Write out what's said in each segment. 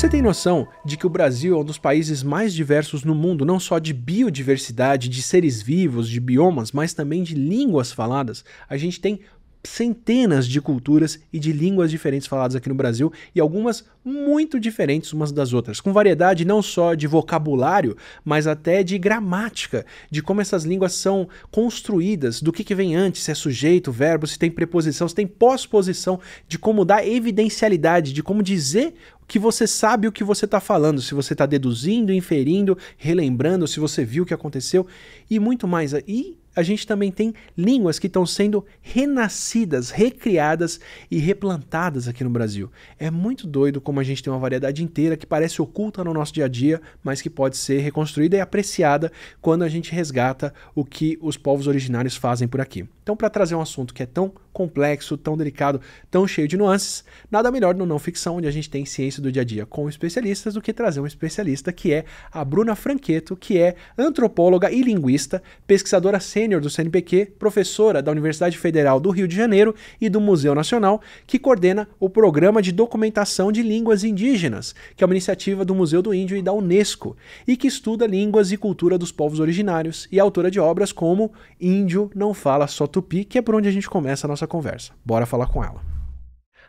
Você tem noção de que o Brasil é um dos países mais diversos no mundo, não só de biodiversidade, de seres vivos, de biomas, mas também de línguas faladas? A gente tem centenas de culturas e de línguas diferentes faladas aqui no Brasil e algumas muito diferentes umas das outras, com variedade não só de vocabulário, mas até de gramática, de como essas línguas são construídas, do que, que vem antes, se é sujeito, verbo, se tem preposição, se tem pós-posição, de como dar evidencialidade, de como dizer que você sabe o que você está falando, se você está deduzindo, inferindo, relembrando, se você viu o que aconteceu e muito mais. E a gente também tem línguas que estão sendo renascidas, recriadas e replantadas aqui no Brasil. É muito doido como a gente tem uma variedade inteira que parece oculta no nosso dia a dia, mas que pode ser reconstruída e apreciada quando a gente resgata o que os povos originários fazem por aqui. Então, para trazer um assunto que é tão complexo, tão delicado, tão cheio de nuances, nada melhor no não ficção, onde a gente tem ciência do dia a dia com especialistas, do que trazer um especialista que é a Bruna Franqueto, que é antropóloga e linguista, pesquisadora sênior do CNPq, professora da Universidade Federal do Rio de Janeiro e do Museu Nacional, que coordena o Programa de Documentação de Línguas Indígenas, que é uma iniciativa do Museu do Índio e da Unesco, e que estuda línguas e cultura dos povos originários, e autora de obras como Índio não fala só tupi, que é por onde a gente começa a nossa nossa conversa. Bora falar com ela.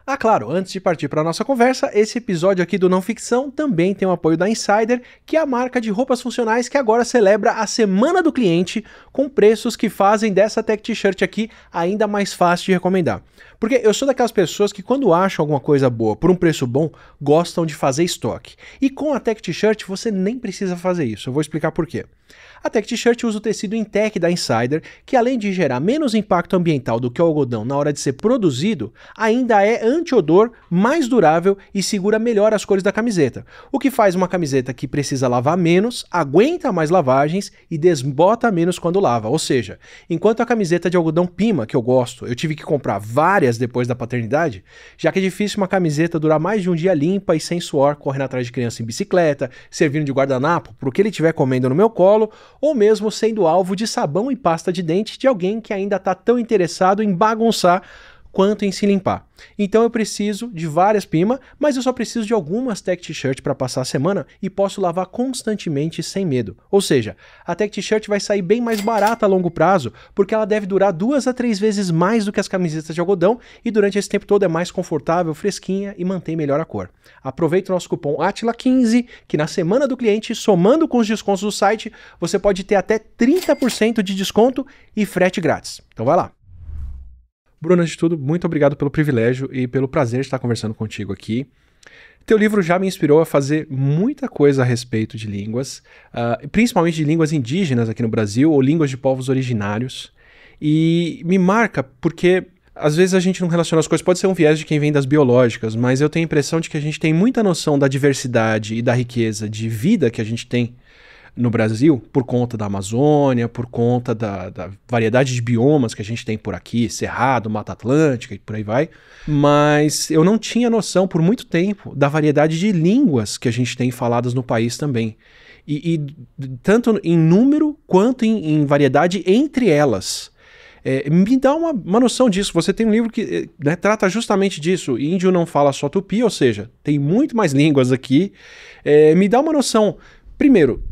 Ah, claro, antes de partir para a nossa conversa, esse episódio aqui do Não Ficção também tem o apoio da Insider, que é a marca de roupas funcionais que agora celebra a semana do cliente com preços que fazem dessa tech t-shirt aqui ainda mais fácil de recomendar. Porque eu sou daquelas pessoas que quando acham alguma coisa boa por um preço bom, gostam de fazer estoque. E com a tech t-shirt você nem precisa fazer isso. Eu vou explicar por quê. A Tech T-shirt usa o tecido Intec da Insider, que além de gerar menos impacto ambiental do que o algodão na hora de ser produzido, ainda é anti-odor, mais durável e segura melhor as cores da camiseta, o que faz uma camiseta que precisa lavar menos, aguenta mais lavagens e desbota menos quando lava. Ou seja, enquanto a camiseta de algodão Pima, que eu gosto, eu tive que comprar várias depois da paternidade, já que é difícil uma camiseta durar mais de um dia limpa e sem suor, correndo atrás de criança em bicicleta, servindo de guardanapo porque que ele tiver comendo no meu colo ou mesmo sendo alvo de sabão e pasta de dente de alguém que ainda está tão interessado em bagunçar quanto em se limpar. Então eu preciso de várias pima, mas eu só preciso de algumas Tech T-shirt para passar a semana e posso lavar constantemente sem medo. Ou seja, a Tech T-shirt vai sair bem mais barata a longo prazo, porque ela deve durar duas a três vezes mais do que as camisetas de algodão e durante esse tempo todo é mais confortável, fresquinha e mantém melhor a cor. Aproveita o nosso cupom Atila 15 que na semana do cliente, somando com os descontos do site, você pode ter até 30% de desconto e frete grátis. Então vai lá. Bruno, antes de tudo, muito obrigado pelo privilégio e pelo prazer de estar conversando contigo aqui. Teu livro já me inspirou a fazer muita coisa a respeito de línguas, uh, principalmente de línguas indígenas aqui no Brasil ou línguas de povos originários. E me marca porque às vezes a gente não relaciona as coisas, pode ser um viés de quem vem das biológicas, mas eu tenho a impressão de que a gente tem muita noção da diversidade e da riqueza de vida que a gente tem no Brasil por conta da Amazônia, por conta da, da, variedade de biomas que a gente tem por aqui, Cerrado, Mata Atlântica e por aí vai. Mas eu não tinha noção por muito tempo da variedade de línguas que a gente tem faladas no país também. E, e tanto em número quanto em, em variedade entre elas. É, me dá uma, uma, noção disso. Você tem um livro que eh, né, trata justamente disso. Índio não fala só tupi, ou seja, tem muito mais línguas aqui. É, me dá uma noção. Primeiro,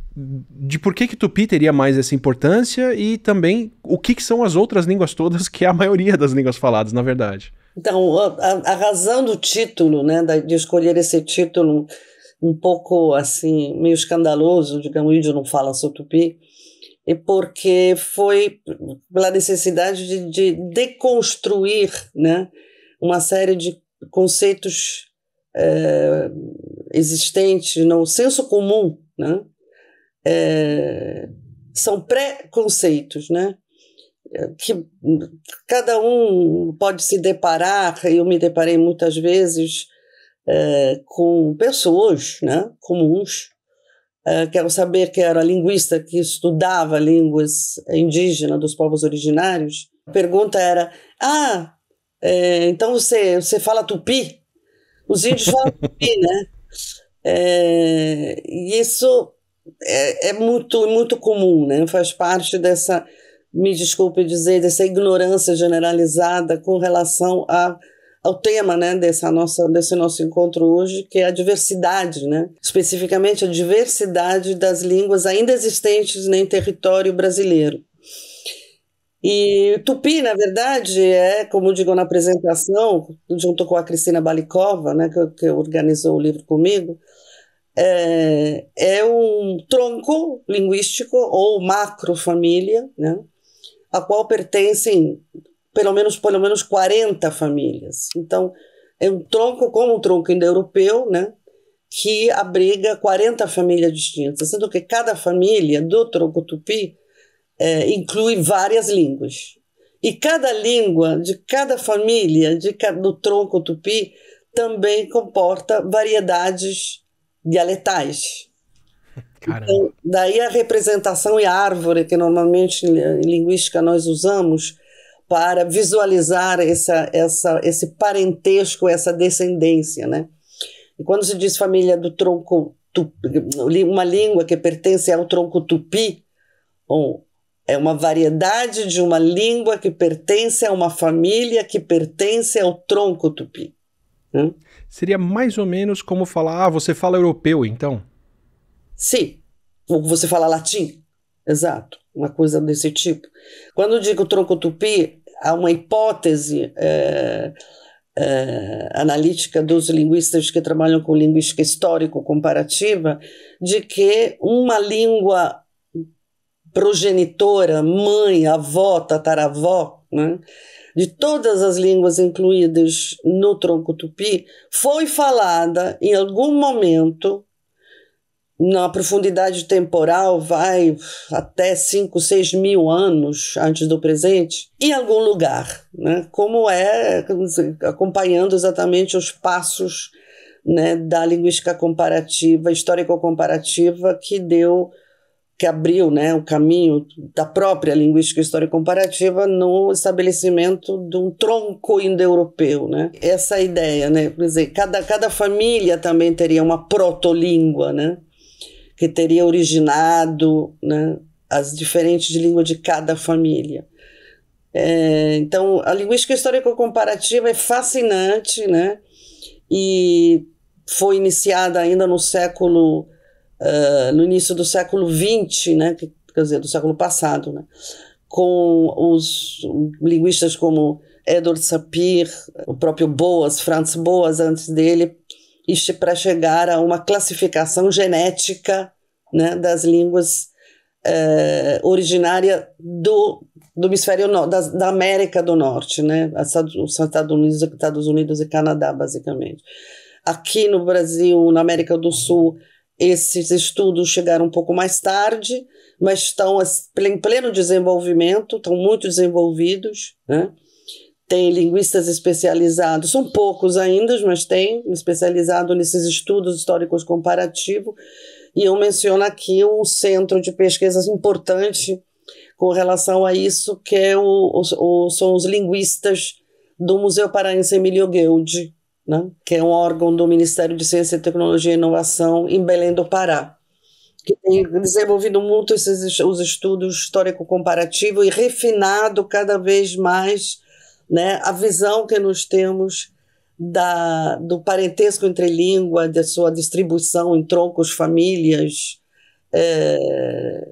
de por que, que Tupi teria mais essa importância e também o que, que são as outras línguas todas, que é a maioria das línguas faladas, na verdade. Então, a, a razão do título, né, de escolher esse título um pouco assim, meio escandaloso, digamos, o índio não fala só tupi, é porque foi pela necessidade de, de deconstruir né, uma série de conceitos é, existentes no senso comum, né? é, são preconceitos, né? É, que cada um pode se deparar, eu me deparei muitas vezes é, com pessoas né, comuns. É, quero saber que era linguista que estudava línguas indígenas dos povos originários. A pergunta era: Ah, é, então você, você fala tupi? Os índios falam tupi, né? É, e isso é, é muito, muito comum, né? Faz parte dessa, me desculpe dizer, dessa ignorância generalizada com relação a ao tema né, dessa nossa, desse nosso encontro hoje, que é a diversidade, né? especificamente a diversidade das línguas ainda existentes em território brasileiro. E Tupi, na verdade, é, como digo na apresentação, junto com a Cristina Balikova, né, que, que organizou o livro comigo, é, é um tronco linguístico ou macrofamília, né? a qual pertencem pelo menos, pelo menos 40 famílias. Então, é um tronco como um tronco indo-europeu, né? que abriga 40 famílias distintas, sendo que cada família do tronco tupi é, inclui várias línguas. E cada língua de cada família de, do tronco tupi também comporta variedades dialetais. Então, daí a representação e a árvore que normalmente em linguística nós usamos para visualizar essa, essa, esse parentesco, essa descendência, né? E quando se diz família do tronco tupi, uma língua que pertence ao tronco tupi, ou é uma variedade de uma língua que pertence a uma família que pertence ao tronco tupi. Né? seria mais ou menos como falar, ah, você fala europeu então? Sim, ou você fala latim, exato, uma coisa desse tipo. Quando eu digo tronco tupi, há uma hipótese é, é, analítica dos linguistas que trabalham com linguística histórico-comparativa de que uma língua progenitora, mãe, avó, tataravó, né, de todas as línguas incluídas no tronco tupi, foi falada em algum momento, na profundidade temporal, vai até 5, 6 mil anos antes do presente, em algum lugar, né? como é, acompanhando exatamente os passos né, da linguística comparativa, histórico-comparativa, que deu que abriu né, o caminho da própria linguística histórica comparativa no estabelecimento de um tronco indo-europeu. Né? Essa é ideia, né? quer dizer, cada, cada família também teria uma proto-língua, né? que teria originado né, as diferentes línguas de cada família. É, então, a linguística histórica comparativa é fascinante, né? e foi iniciada ainda no século uh, no início do século XX, né, que, quer dizer, do século passado, né, com os linguistas como Edward Sapir, o próprio Boas, Franz Boas antes dele, isto para chegar a uma classificação genética né, das línguas eh, originária do, do hemisfério no, da, da, América do Norte, né, os Estados Unidos, Estados Unidos e Canadá, basicamente. Aqui no Brasil, na América do Sul, esses estudos chegaram um pouco mais tarde, mas estão em pleno desenvolvimento, estão muito desenvolvidos. Né? Tem linguistas especializados, são poucos ainda, mas tem especializado nesses estudos históricos comparativos. E eu menciono aqui um centro de pesquisas importante com relação a isso, que é o, o, são os linguistas do Museu Paraense Emílio Guilde, né, que é um órgão do Ministério de Ciência, Tecnologia e Inovação em Belém do Pará, que tem desenvolvido muito esses, os estudos histórico-comparativo e refinado cada vez mais né, a visão que nós temos da, do parentesco entre língua, da sua distribuição em troncos, famílias, é,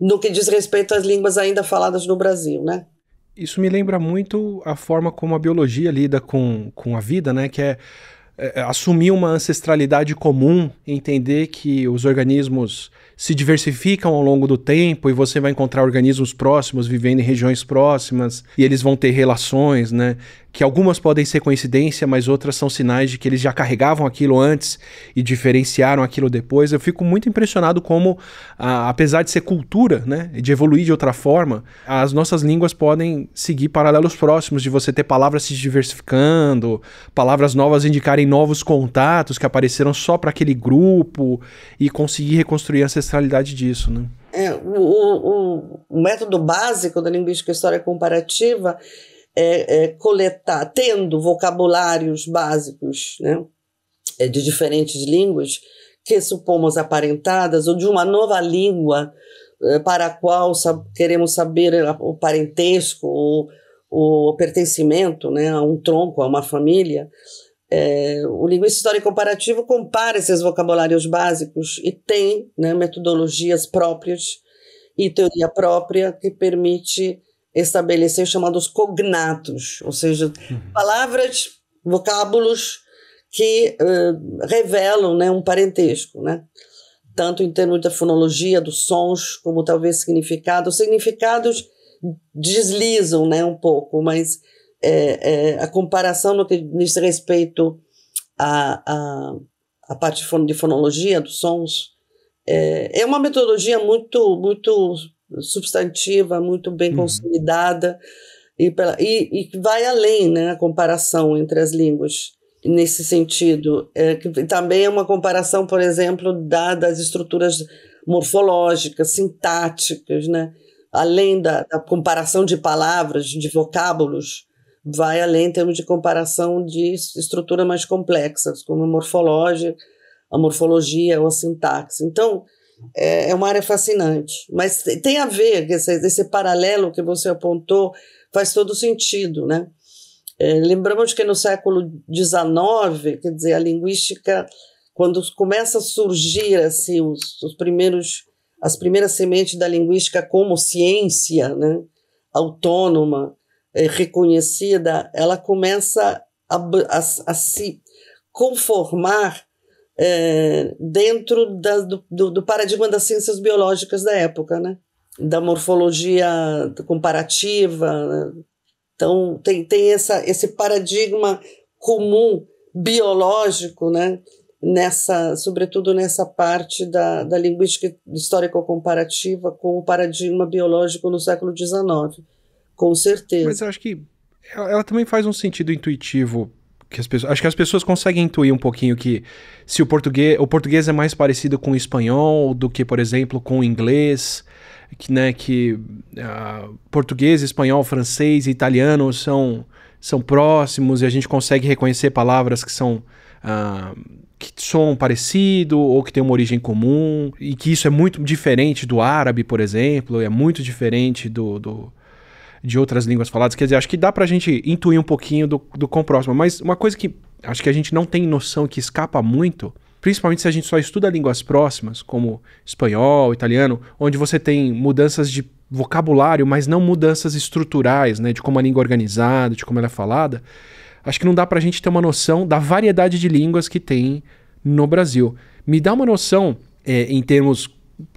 no que diz respeito às línguas ainda faladas no Brasil, né? isso me lembra muito a forma como a biologia lida com, com a vida, né? Que é, é, é assumir uma ancestralidade comum, entender que os organismos se diversificam ao longo do tempo e você vai encontrar organismos próximos vivendo em regiões próximas e eles vão ter relações, né? Que algumas podem ser coincidência, mas outras são sinais de que eles já carregavam aquilo antes e diferenciaram aquilo depois. Eu fico muito impressionado como, a, apesar de ser cultura, né, de evoluir de outra forma, as nossas línguas podem seguir paralelos próximos de você ter palavras se diversificando, palavras novas indicarem novos contatos que apareceram só para aquele grupo e conseguir reconstruir ancestrais ancestralidade disso, né? É, o, o método básico da linguística histórica comparativa é, é, coletar, tendo vocabulários básicos né, é, de diferentes línguas, que supomos aparentadas, ou de uma nova língua é, para a qual sab queremos saber é, o parentesco, o, o pertencimento né, a um tronco, a uma família, é, o linguista histórico comparativo compara esses vocabulários básicos e tem né, metodologias próprias e teoria própria que permite estabelecer chamados cognatos, ou seja, uhum. palavras, vocábulos que uh, revelam né, um parentesco, né? tanto em termos da fonologia, dos sons, como talvez significados. Os significados deslizam né, um pouco, mas é, é, a comparação no que diz respeito à à parte de fonologia dos sons é, é uma metodologia muito muito substantiva, muito bem uhum. consolidada e, pela, e, e vai além né, a comparação entre as línguas nesse sentido. É, que também é uma comparação, por exemplo, da, das estruturas morfológicas, sintáticas, né? além da, da comparação de palavras, de vocábulos, vai além em termos de comparação de estruturas mais complexas, como a morfológica, a morfologia ou a sintaxe. Então, é, é uma área fascinante. Mas tem a ver, esse, esse paralelo que você apontou faz todo sentido, né? É, lembramos que no século XIX, quer dizer, a linguística, quando começa a surgir assim, os, os primeiros, as primeiras sementes da linguística como ciência né, autônoma, eh, reconhecida, ela começa a, a, a se conformar é, dentro da, do, do, paradigma das ciências biológicas da época, né? da morfologia comparativa. Né? Então, tem, tem essa, esse paradigma comum biológico, né? nessa, sobretudo nessa parte da, da linguística histórico-comparativa com o paradigma biológico no século XIX. Com certeza. Mas eu acho que ela também faz um sentido intuitivo que as pessoas, acho que as pessoas conseguem intuir um pouquinho que se o português, o português é mais parecido com o espanhol do que, por exemplo, com o inglês, que, né, que uh, português, espanhol, francês e italiano são, são próximos e a gente consegue reconhecer palavras que são uh, que são parecido ou que têm uma origem comum e que isso é muito diferente do árabe, por exemplo, é muito diferente do, do de outras línguas faladas. Quer dizer, acho que dá pra gente intuir um pouquinho do, do quão próximo. Mas uma coisa que acho que a gente não tem noção que escapa muito, principalmente se a gente só estuda línguas próximas, como espanhol, italiano, onde você tem mudanças de vocabulário, mas não mudanças estruturais, né? De como a língua é organizada, de como ela é falada. Acho que não dá pra gente ter uma noção da variedade de línguas que tem no Brasil. Me dá uma noção, é, em termos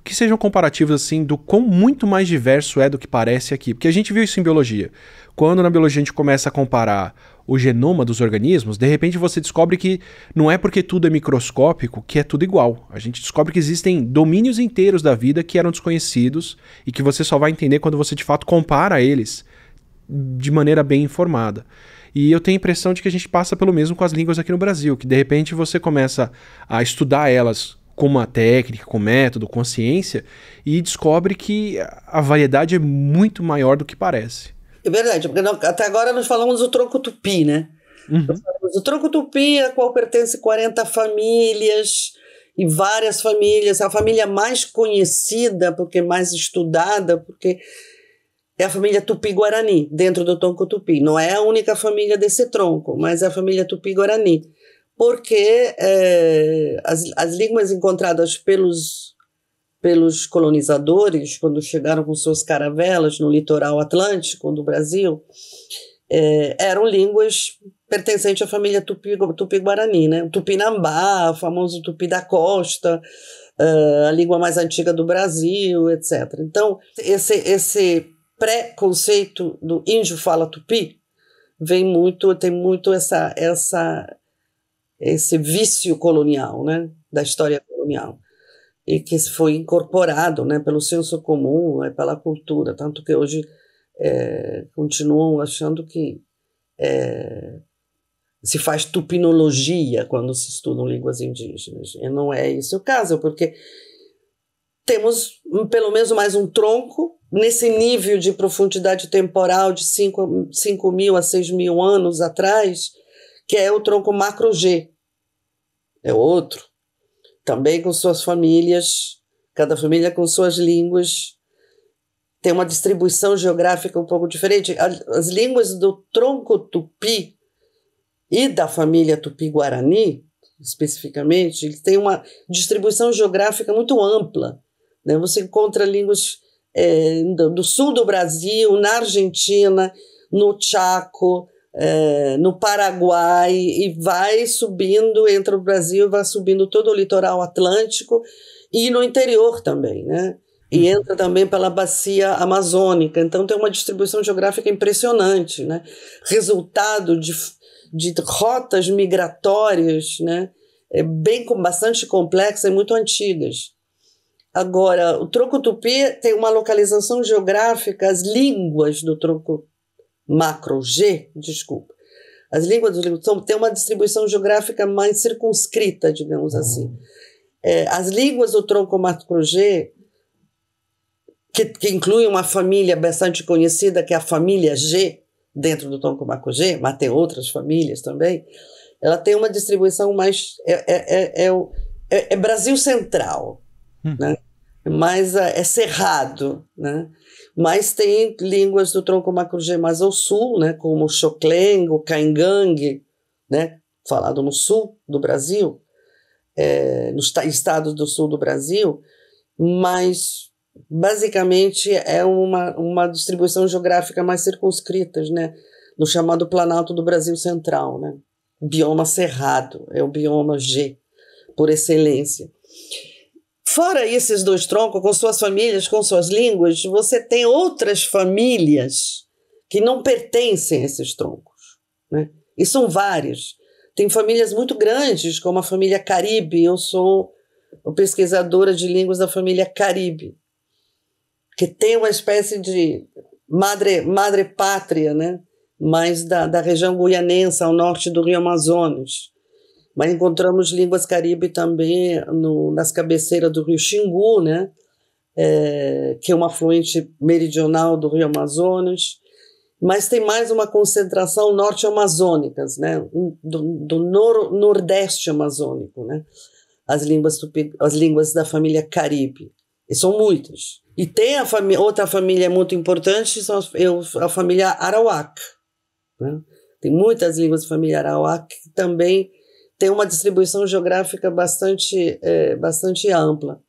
que sejam comparativos assim do quão muito mais diverso é do que parece aqui, porque a gente viu isso em biologia. Quando na biologia a gente começa a comparar o genoma dos organismos, de repente você descobre que não é porque tudo é microscópico que é tudo igual. A gente descobre que existem domínios inteiros da vida que eram desconhecidos e que você só vai entender quando você de fato compara eles de maneira bem informada. E eu tenho a impressão de que a gente passa pelo mesmo com as línguas aqui no Brasil, que de repente você começa a estudar elas com uma técnica, com método, com ciência, e descobre que a variedade é muito maior do que parece. É verdade, porque não, até agora nós falamos do tronco tupi, né? Uhum. O tronco tupi, a qual pertence 40 famílias e várias famílias, é a família mais conhecida, porque mais estudada, porque é a família Tupi-Guarani, dentro do tronco tupi. Não é a única família desse tronco, mas é a família Tupi-Guarani porque é, as, as línguas encontradas pelos, pelos colonizadores, quando chegaram com suas caravelas no litoral atlântico do Brasil, é, eram línguas pertencentes à família tupi-guarani, tupi né? O tupinambá, o famoso tupi da costa, uh, a língua mais antiga do Brasil, etc. Então, esse, esse pré-conceito do índio fala tupi vem muito, tem muito essa, essa esse vício colonial, né, da história colonial, e que foi incorporado, né, pelo senso comum, né, pela cultura, tanto que hoje é, continuam achando que é, se faz tupinologia quando se estudam línguas indígenas. E não é esse o caso, porque temos pelo menos mais um tronco nesse nível de profundidade temporal de 5 mil a 6 mil anos atrás, que é o tronco macro G. É outro. Também com suas famílias, cada família com suas línguas. Tem uma distribuição geográfica um pouco diferente. As línguas do tronco tupi e da família tupi-guarani, especificamente, tem têm uma distribuição geográfica muito ampla. Né? Você encontra línguas é, do sul do Brasil, na Argentina, no Chaco, é, no Paraguai e vai subindo, entra o Brasil, vai subindo todo o litoral atlântico e no interior também, né? E uhum. entra também pela bacia amazônica. Então tem uma distribuição geográfica impressionante, né? Resultado de, de rotas migratórias, né? É bem com bastante complexas e muito antigas. Agora, o troco tupi tem uma localização geográfica, as línguas do troco macro G, desculpa. As línguas do Liutzon têm uma distribuição geográfica mais circunscrita, digamos assim. É, as línguas do tronco macro G, que, que inclui uma família bastante conhecida, que é a família G, dentro do tronco macro G, mas tem outras famílias também, ela tem uma distribuição mais. É, é, é, é Brasil central, hum. né? mas é cerrado. Né? Mas tem línguas do tronco macroeu-guine-mais ao sul, né, como o Xoclengo, Caingangue, né, falado no sul do Brasil, é, nos estados do sul do Brasil, mas basicamente é uma, uma distribuição geográfica mais circunscrita, né, no chamado Planalto do Brasil Central, né, bioma cerrado, é o bioma G por excelência. Fora esses dois troncos, com suas famílias, com suas línguas, você tem outras famílias que não pertencem a esses troncos. Né? E são várias. Tem famílias muito grandes, como a família Caribe. Eu sou pesquisadora de línguas da família Caribe, que tem uma espécie de madre, madre pátria, né? mas da, da região guianense, ao norte do Rio Amazonas. Mas encontramos línguas caribe também no, nas cabeceiras do rio Xingu, né? É, que é um afluente meridional do rio Amazonas. Mas tem mais uma concentração norte-amazônicas, né? do, do nor, nordeste amazônico, né? as, línguas tupi, as línguas da família caribe. E são muitas. E tem a outra família muito importante, são eu, a família Arawak. Né? Tem muitas línguas da família Arawak que também tem uma distribuição geográfica bastante, é, bastante ampla.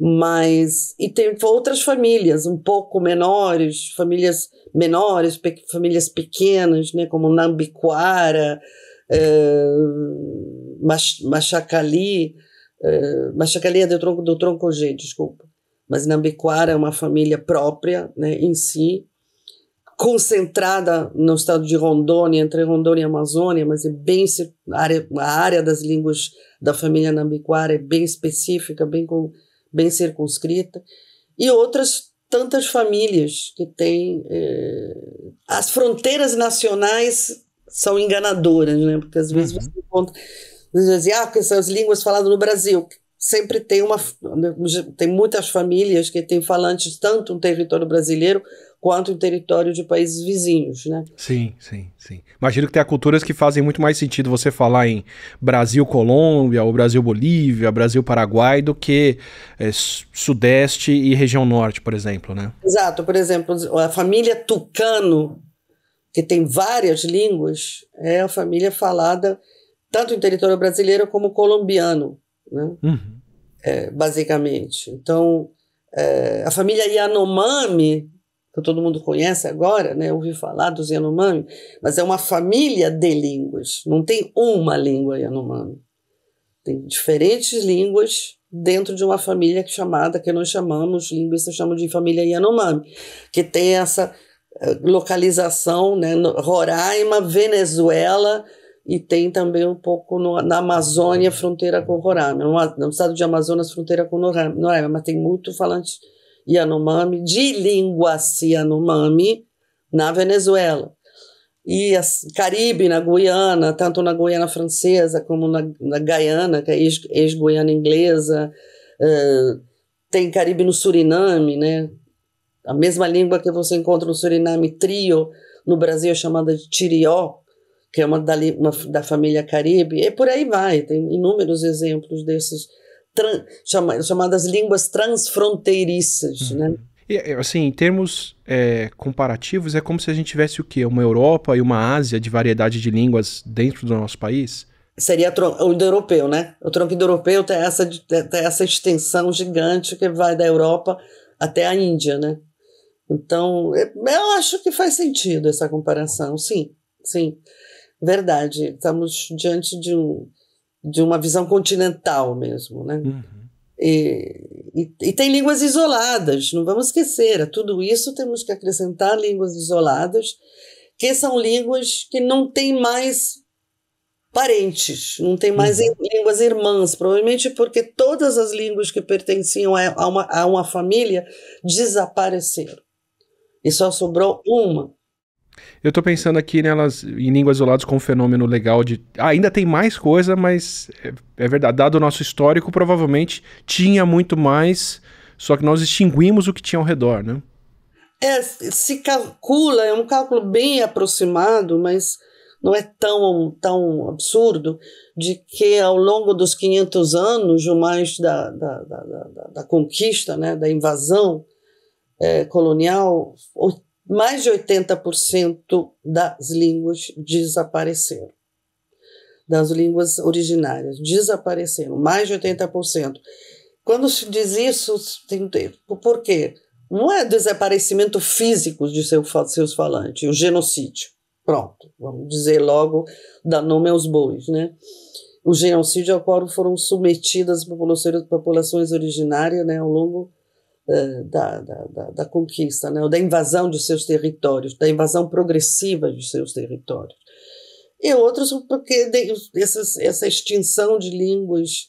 Mas, e tem outras famílias, um pouco menores, famílias menores, pe famílias pequenas, né, como Nambiquara, é, Machacali, é, Machacali é do tronco, do tronco G, desculpa, mas Nambiquara é uma família própria né, em si, concentrada no estado de Rondônia, entre Rondônia e Amazônia, mas é bem a área, a área das línguas da família Nambiquara é bem específica, bem, bem circunscrita, e outras tantas famílias que têm. Eh, as fronteiras nacionais são enganadoras, né? Porque às vezes uhum. você encontra. Às vezes, ah, porque são as línguas faladas no Brasil sempre tem uma tem muitas famílias que têm falantes tanto no território brasileiro quanto em território de países vizinhos, né? Sim, sim, sim. Imagino que tem culturas que fazem muito mais sentido você falar em Brasil Colômbia, ou Brasil Bolívia, Brasil Paraguai do que é, Sudeste e região Norte, por exemplo, né? Exato, por exemplo, a família Tucano, que tem várias línguas, é a família falada tanto em território brasileiro como colombiano né? Uhum. É, basicamente. Então, é, a família Yanomami, que todo mundo conhece agora, né? ouvi falar dos Yanomami, mas é uma família de línguas. Não tem uma língua Yanomami. Tem diferentes línguas dentro de uma família que chamada que nós chamamos, linguistas chamam de família Yanomami, que tem essa eh, localização, né, Roraima, Venezuela, e tem também um pouco no, na Amazônia, fronteira com Roraima, no, é no é estado de Amazonas, fronteira com Roraima, mas tem muito falante Yanomami, de língua Yanomami, na Venezuela. E a Caribe, na Guiana, tanto na Guiana francesa como na, na Gaiana, que é ex-Guiana inglesa, uh, tem Caribe no Suriname, né? A mesma língua que você encontra no Suriname, trio, no Brasil é chamada de tirió, que é uma, dali, uma da família Caribe, e por aí vai, tem inúmeros exemplos desses tran, chama, chamadas línguas transfronteiriças, uhum. né? É, assim, em termos é, comparativos, é como se a gente tivesse o quê? Uma Europa e uma Ásia de variedade de línguas dentro do nosso país? Seria o indo-europeu, né? O tronco indo-europeu tem essa, tem essa extensão gigante que vai da Europa até a Índia, né? Então, é, eu acho que faz sentido essa comparação, sim, sim verdade. Estamos diante de, um, de uma visão continental mesmo, né? Uhum. E, e, e, tem línguas isoladas, não vamos esquecer. A tudo isso temos que acrescentar línguas isoladas, que são línguas que não têm mais parentes, não têm mais uhum. línguas irmãs, provavelmente porque todas as línguas que pertenciam a uma, a uma família desapareceram. E só sobrou uma. Eu estou pensando aqui nelas em línguas isoladas com um fenômeno legal de. Ah, ainda tem mais coisa, mas é, é, verdade. Dado o nosso histórico, provavelmente tinha muito mais, só que nós extinguimos o que tinha ao redor, né? É, se calcula, é um cálculo bem aproximado, mas não é tão, tão absurdo, de que ao longo dos 500 anos, ou mais da, da, da, da, da conquista, né, da invasão é, colonial, mais de 80% das línguas desapareceram. Das línguas originárias desapareceram, mais de 80%. Quando se diz isso, tem, por quê? Não é desaparecimento físico de seu, seus falantes, o genocídio. Pronto, vamos dizer logo, dá nome aos bois, né? O genocídio ao qual foram submetidas as populações originárias né, ao longo eh, da, da, da, conquista, né? da invasão de seus territórios, da invasão progressiva de seus territórios. E outros, porque essa, essa extinção de línguas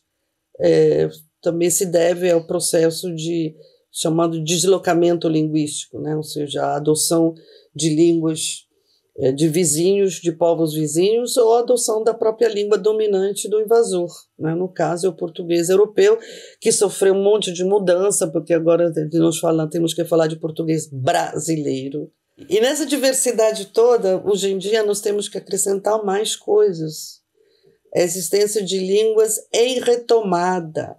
é, também se deve ao processo de chamado deslocamento linguístico, né? ou seja, a adoção de línguas é, de vizinhos, de povos vizinhos, ou adoção da própria língua dominante do invasor. Né? No caso, é o português europeu, que sofreu um monte de mudança, porque agora nós falamos, temos que falar de português brasileiro. E nessa diversidade toda, hoje em dia, nós temos que acrescentar mais coisas. A existência de línguas em retomada.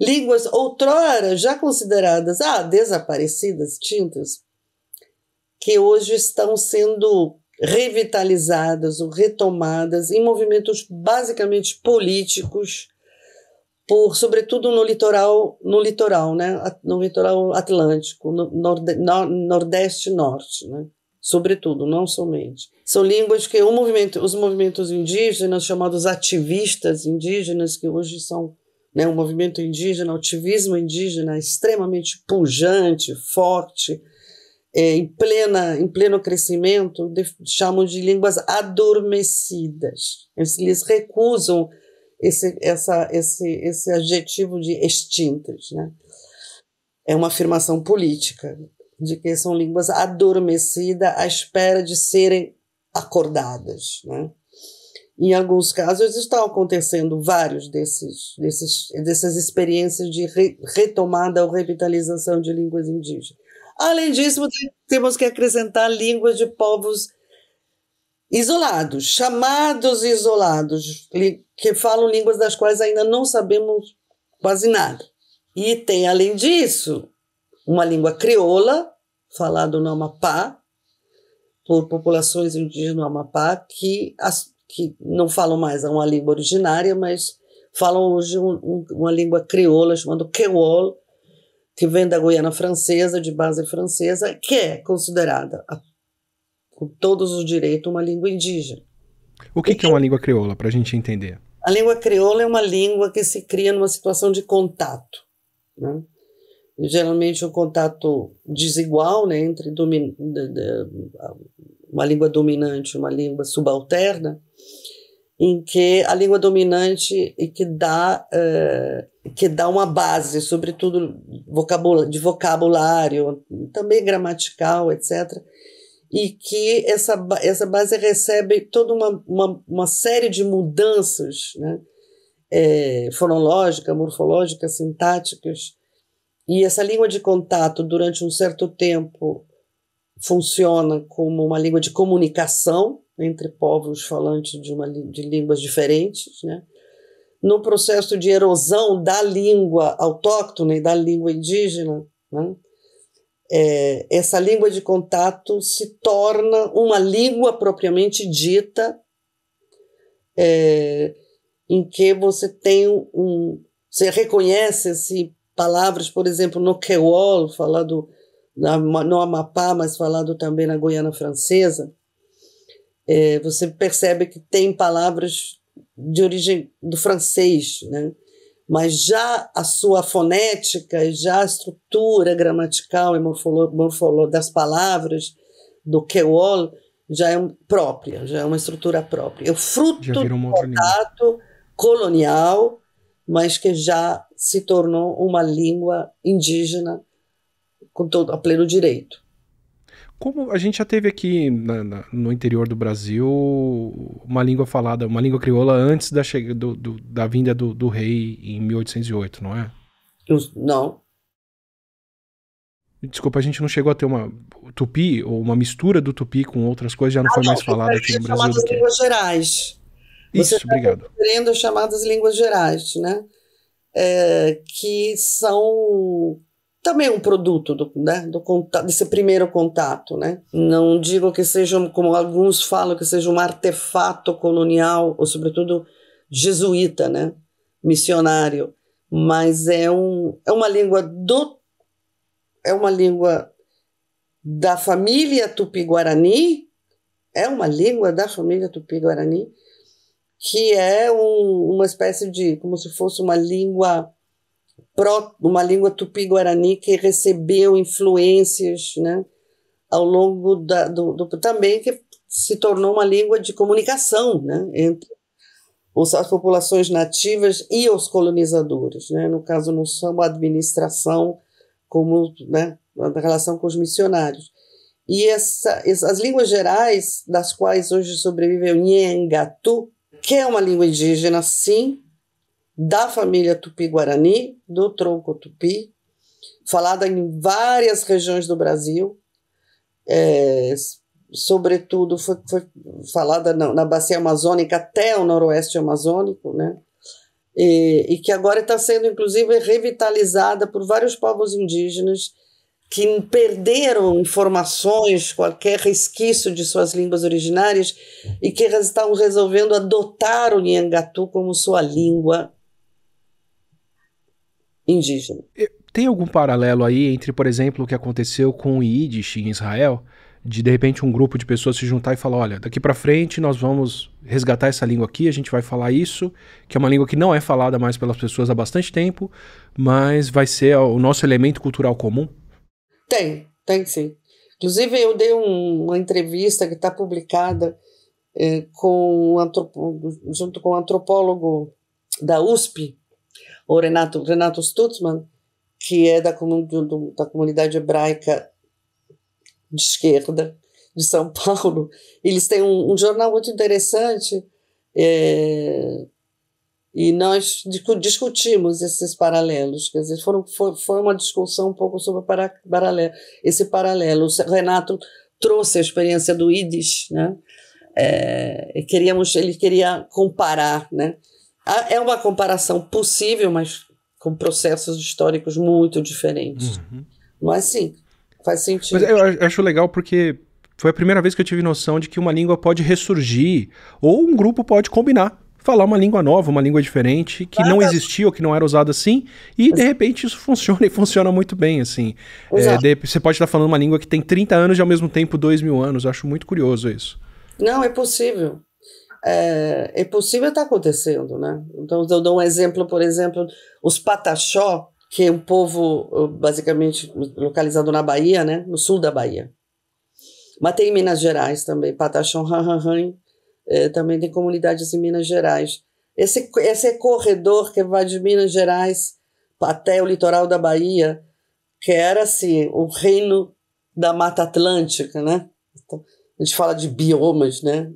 Línguas outrora já consideradas ah, desaparecidas, tintas, que hoje estão sendo revitalizadas ou retomadas em movimentos basicamente políticos, por sobretudo no litoral, no litoral, né, no litoral atlântico, no nordeste, no, nordeste norte, né? Sobretudo, não somente. São línguas que o movimento, os movimentos indígenas, chamados ativistas indígenas, que hoje são né, o movimento indígena, o ativismo indígena extremamente pujante, forte, é, em, plena, em pleno crescimento, de, chamam de línguas adormecidas. Eles, eles recusam esse, essa, esse, esse adjetivo de extintas. Né? É uma afirmação política de que são línguas adormecidas à espera de serem acordadas. Né? Em alguns casos estão acontecendo vários desses, desses dessas experiências de re, retomada ou revitalização de línguas indígenas. Além disso, temos que acrescentar línguas de povos isolados, chamados isolados, que falam línguas das quais ainda não sabemos quase nada. E tem, além disso, uma língua crioula, falada no Amapá, por populações indígenas no Amapá, que, que não falam mais é uma língua originária, mas falam hoje um, um, uma língua crioula chamada Kewol, que vem da Guiana Francesa, de base francesa, que é considerada, com todos os direitos, uma língua indígena. O que, que é uma língua crioula, para a gente entender? A língua crioula é uma língua que se cria numa situação de contato. Né? E, geralmente um contato desigual né, entre uma língua dominante e uma língua subalterna, em que a língua dominante e que dá eh, que dá uma base, sobretudo de vocabulário, também gramatical, etc. E que essa, essa base recebe toda uma, uma, uma série de mudanças né? É, fonológica, morfológica, sintáticas. E essa língua de contato, durante um certo tempo, funciona como uma língua de comunicação entre povos falantes de, uma, de línguas diferentes, né? no processo de erosão da língua autóctone, e da língua indígena, né? é, essa língua de contato se torna uma língua propriamente dita, é, em que você tem um. Você reconhece-se palavras, por exemplo, no Queol, falado na, no Amapá, mas falado também na Guiana Francesa. É, você percebe que tem palavras de origem do francês, né? mas já a sua fonética e já a estrutura gramatical e morfológica das palavras do Kewol já é própria, já é uma estrutura própria. É o fruto do contato colonial, mas que já se tornou uma língua indígena com todo a pleno direito como a gente já teve aqui na, na, no interior do Brasil uma língua falada, uma língua crioula antes da, chega, do, do, da vinda do, do, rei em 1808, não é? não. Desculpa, a gente não chegou a ter uma tupi ou uma mistura do tupi com outras coisas, já não ah, foi não, mais falada aqui no Brasil. Do que... línguas gerais. Isso, Você tá obrigado. Tá querendo as chamadas línguas gerais, né? É, que são também é um produto do, né, do contato, desse primeiro contato. Né? Não digo que seja, como alguns falam, que seja um artefato colonial, ou sobretudo jesuíta, né? missionário, mas é, um, é uma língua do é uma língua da família Tupi-Guarani, é uma língua da família Tupi-Guarani, que é um, uma espécie de, como se fosse uma língua pró, uma língua tupi-guarani que recebeu influências né, ao longo da, do, do, também que se tornou uma língua de comunicação né, entre os, as populações nativas e os colonizadores. Né? No caso, não São uma administração como né, na relação com os missionários. E essa, as línguas gerais, das quais hoje sobrevive é o Nhengatu, que é uma língua indígena, sim, da família Tupi-Guarani, do tronco Tupi, falada em várias regiões do Brasil, é, sobretudo foi, foi falada na, na, bacia amazônica até o noroeste amazônico, né? E, e que agora está sendo inclusive revitalizada por vários povos indígenas que perderam informações, qualquer resquício de suas línguas originárias e que estavam resolvendo adotar o Nhangatu como sua língua indígena. Tem algum paralelo aí entre, por exemplo, o que aconteceu com o Yiddish em Israel? De de repente um grupo de pessoas se juntar e falar: olha, daqui para frente nós vamos resgatar essa língua aqui, a gente vai falar isso, que é uma língua que não é falada mais pelas pessoas há bastante tempo, mas vai ser o nosso elemento cultural comum? Tem, tem sim. Inclusive, eu dei um, uma entrevista que está publicada eh, com um junto com um antropólogo da USP, o Renato, Renato Stutzman, que é da, da comunidade hebraica de esquerda de São Paulo, eles têm um, um jornal muito interessante é, e nós discutimos esses paralelos, quer dizer, foram, foi, foi uma discussão um pouco sobre para, paralelo, esse paralelo. O Renato trouxe a experiência do Yiddish, né? É, queríamos, ele queria comparar, né? Ah, é uma comparação possível, mas com processos históricos muito diferentes. Uhum. Mas é sim, faz sentido. Mas eu acho legal porque foi a primeira vez que eu tive noção de que uma língua pode ressurgir ou um grupo pode combinar. Falar uma língua nova, uma língua diferente, que ah, não existia ou que não era usada assim, e de repente isso funciona e funciona muito bem, assim. É, de, você pode estar falando uma língua que tem 30 anos e ao mesmo tempo 2 mil anos, eu acho muito curioso isso. Não, é possível é, é possível estar tá acontecendo, né? Então, eu dou um exemplo, por exemplo, os pataxó, que é um povo uh, basicamente localizado na Bahia, né? No sul da Bahia. Mas tem em Minas Gerais também, pataxó, ranranran, é, também tem comunidades em Minas Gerais. Esse, esse corredor que vai de Minas Gerais até o litoral da Bahia, que era assim, o reino da Mata Atlântica, né? Então, a gente fala de biomas, né?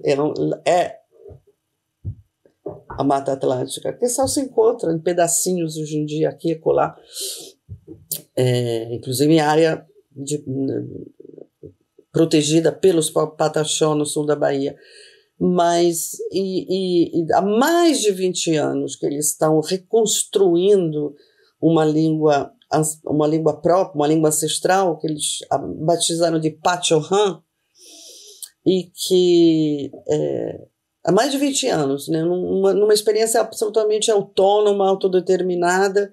É, é a Mata Atlântica, que só se encontra em pedacinhos hoje em dia, aqui e acolá, é, inclusive em área de, né, protegida pelos Pataxó no sul da Bahia. Mas e, e, e há mais de 20 anos que eles estão reconstruindo uma língua uma língua própria, uma língua ancestral que eles batizaram de Pachorran e que é, há mais de 20 anos, né? numa, numa experiência absolutamente autônoma, autodeterminada,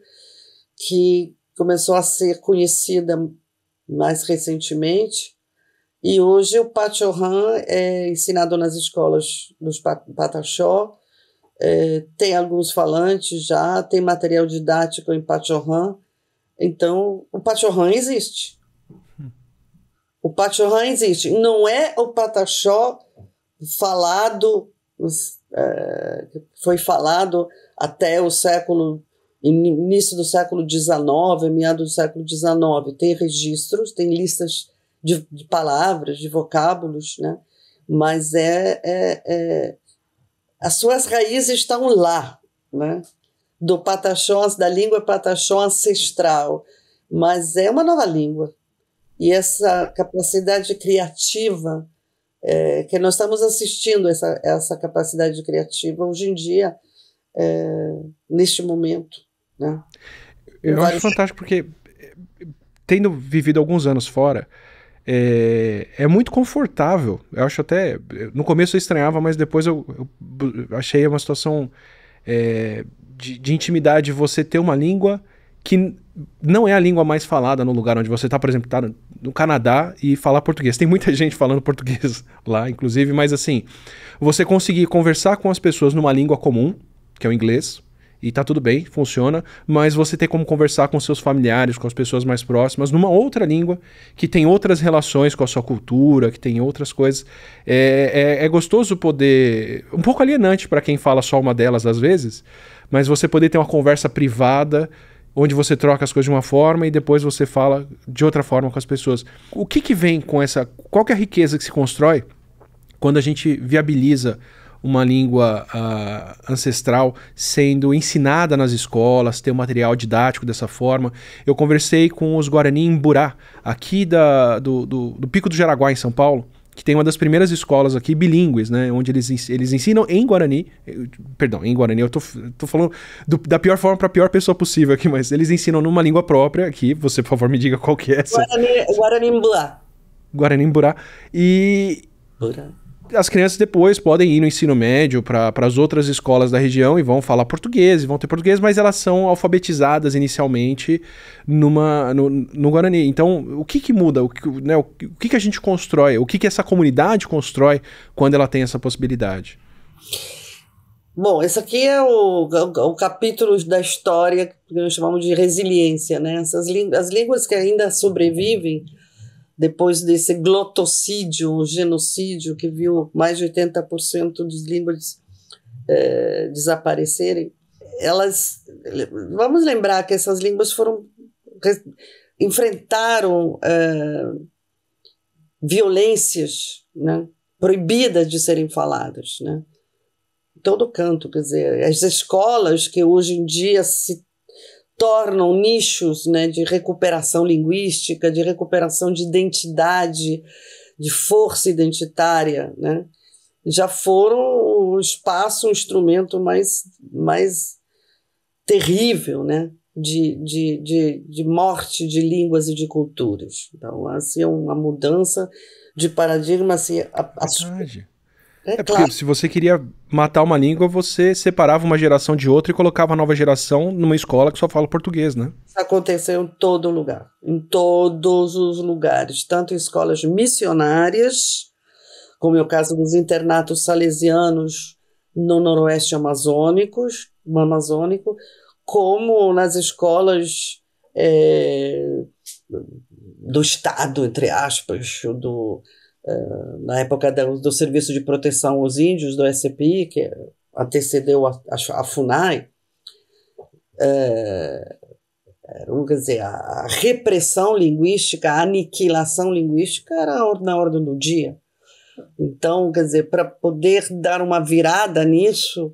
que começou a ser conhecida mais recentemente. E hoje o pachorhan é ensinado nas escolas dos Pataxó, é, tem alguns falantes já, tem material didático em pachorhan. Então, o pachorhan existe. O pachorhan existe. Não é o Pataxó falado os, é, foi falado até o século início do século XIX, meados do século XIX. Tem registros, tem listas de, de palavras, de vocábulos, né? mas é, é, é, as suas raízes estão lá, né? do pataxós, da língua pataxó ancestral, mas é uma nova língua. E essa capacidade criativa é, que nós estamos assistindo essa, essa capacidade criativa hoje em dia, é, neste momento. Né? Eu Vários... acho fantástico porque, tendo vivido alguns anos fora, é, é, muito confortável. Eu acho até. No começo eu estranhava, mas depois eu, eu achei uma situação é, de, de, intimidade você ter uma língua que não é a língua mais falada no lugar onde você está, por exemplo, tá no Canadá e falar português. Tem muita gente falando português lá, inclusive, mas assim, você conseguir conversar com as pessoas numa língua comum, que é o inglês, e tá tudo bem, funciona, mas você tem como conversar com seus familiares, com as pessoas mais próximas, numa outra língua, que tem outras relações com a sua cultura, que tem outras coisas. É, é, é gostoso poder. Um pouco alienante para quem fala só uma delas às vezes, mas você poder ter uma conversa privada onde você troca as coisas de uma forma e depois você fala de outra forma com as pessoas. O que, que vem com essa. Qual é a riqueza que se constrói quando a gente viabiliza uma língua uh, ancestral sendo ensinada nas escolas, ter um material didático dessa forma. Eu conversei com os Guarani em Burá, aqui da, do, do, do Pico do Jaraguá, em São Paulo que tem uma das primeiras escolas aqui bilíngues, né? Onde eles, eles ensinam em Guarani. Eh, perdão, em Guarani, eu tô, tô falando do, da pior forma para a pior pessoa possível aqui, mas eles ensinam numa língua própria aqui. Você, por favor, me diga qual que é essa. Guarani, Guarani Guaranimbulá. E. Bura as crianças depois podem ir no ensino médio para as outras escolas da região e vão falar português, vão ter português, mas elas são alfabetizadas inicialmente numa, no, no Guarani. Então, o que, que muda? O que, né, o que, que a gente constrói? O que, que essa comunidade constrói quando ela tem essa possibilidade? Bom, esse aqui é o, o, é o capítulo da história que nós chamamos de resiliência, né? Essas, as línguas que ainda sobrevivem depois desse o genocídio que viu mais de 80% dos línguas é, desaparecerem, elas, vamos lembrar que essas línguas foram enfrentaram é, violências, né, proibidas de serem faladas, né? Todo canto, quer dizer, as escolas que hoje em dia se tornam nichos né, de recuperação linguística, de recuperação de identidade, de força identitária, né, já foram o espaço, um instrumento mais, mais terrível né, de, de, de, de morte de línguas e de culturas. Então, assim, é uma mudança de paradigma assim, a, a, é, é, porque claro. se você queria matar uma língua, você separava uma geração de outra e colocava a nova geração numa escola que só fala português, né? Isso aconteceu em todo lugar, em todos os lugares, tanto em escolas missionárias, como é o caso dos internatos salesianos no noroeste amazônicos, amazônico, como nas escolas é, do Estado, entre aspas, do, ah, na época do, do, Serviço de Proteção aos Índios, do SPI, que antecedeu a, a, FUNAI, uh, eh, vamos dizer, a repressão linguística, a aniquilação linguística era na ordem do dia. Então, quer dizer, para poder dar uma virada nisso,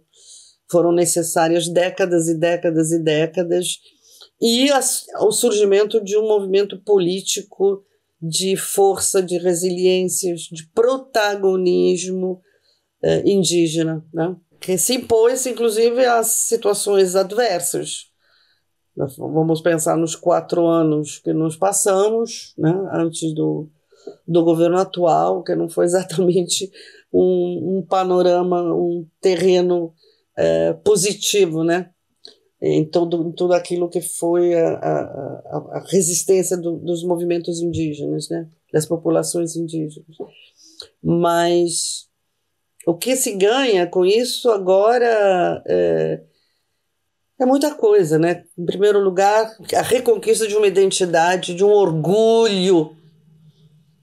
foram necessárias décadas e décadas e décadas e o surgimento de um movimento político de força, de resiliências, de protagonismo é, indígena, né? que se impôs, inclusive, às situações adversas. Nós vamos pensar nos quatro anos que nos passamos, né, antes do, do governo atual, que não foi exatamente um, um panorama, um terreno é, positivo, né? em, todo, em tudo aquilo que foi a, a, a resistência do, dos movimentos indígenas, né? das populações indígenas. Mas o que se ganha com isso agora é, é muita coisa. Né? Em primeiro lugar, a reconquista de uma identidade, de um orgulho,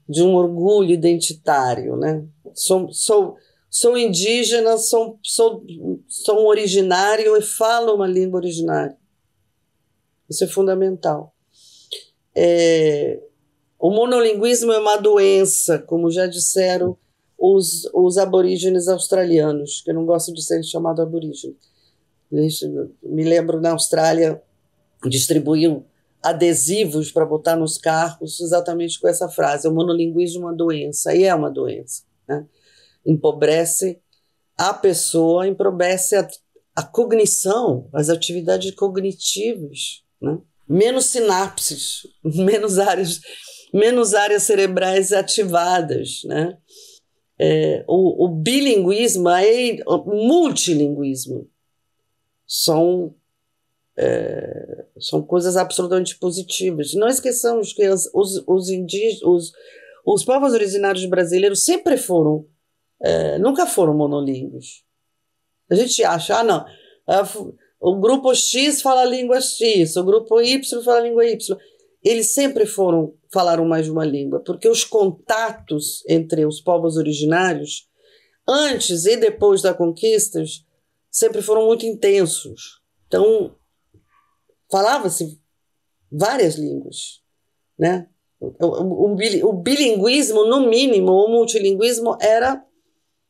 de um orgulho identitário. Né? Sou, sou, sou indígena, sou, sou são originário e falam uma língua originária. Isso é fundamental. É, o monolinguismo é uma doença, como já disseram os, os aborígenes australianos, que eu não gosto de ser chamado aborígene. Me lembro na Austrália distribuíam adesivos para botar nos carros exatamente com essa frase: o monolinguismo é uma doença, e é uma doença. Né? Empobrece a pessoa empobrece a, a cognição, as atividades cognitivas, né? menos sinapses, menos áreas, menos áreas cerebrais ativadas, né? É, o, o, bilinguismo, aí o multilinguismo, são, é, são coisas absolutamente positivas. Não esqueçamos que as, os, os, indígenas, os, os povos originários brasileiros sempre foram é, nunca foram monolíngues. A gente acha, ah, não, é, o grupo X fala a língua X, o grupo Y fala a língua Y. Eles sempre foram falaram mais de uma língua, porque os contatos entre os povos originários, antes e depois da conquista, sempre foram muito intensos. Então, falava-se várias línguas, né? O, o, o, bilinguismo, no mínimo, o multilinguismo, era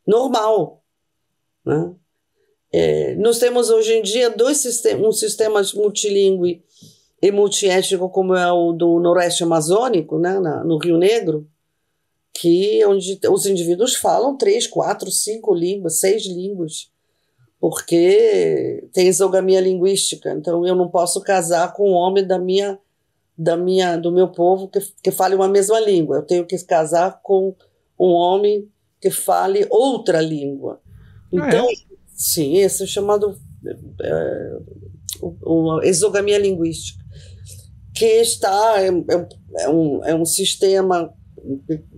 normal. Né? É, nós temos hoje em dia dois sistemas, um sistema multilingüe e multiétnico como é o do Noroeste Amazônico, né, na, no Rio Negro, que é onde os indivíduos falam três, quatro, cinco línguas, seis línguas, porque tem isogamia linguística. Então eu não posso casar com um homem da minha, da minha, do meu povo que, que fale uma mesma língua. Eu tenho que casar com um homem que fale outra língua. Ah, é? Então, é? sim, esse é chamado é, uma exogamia linguística, que está é, é, é, um, é um sistema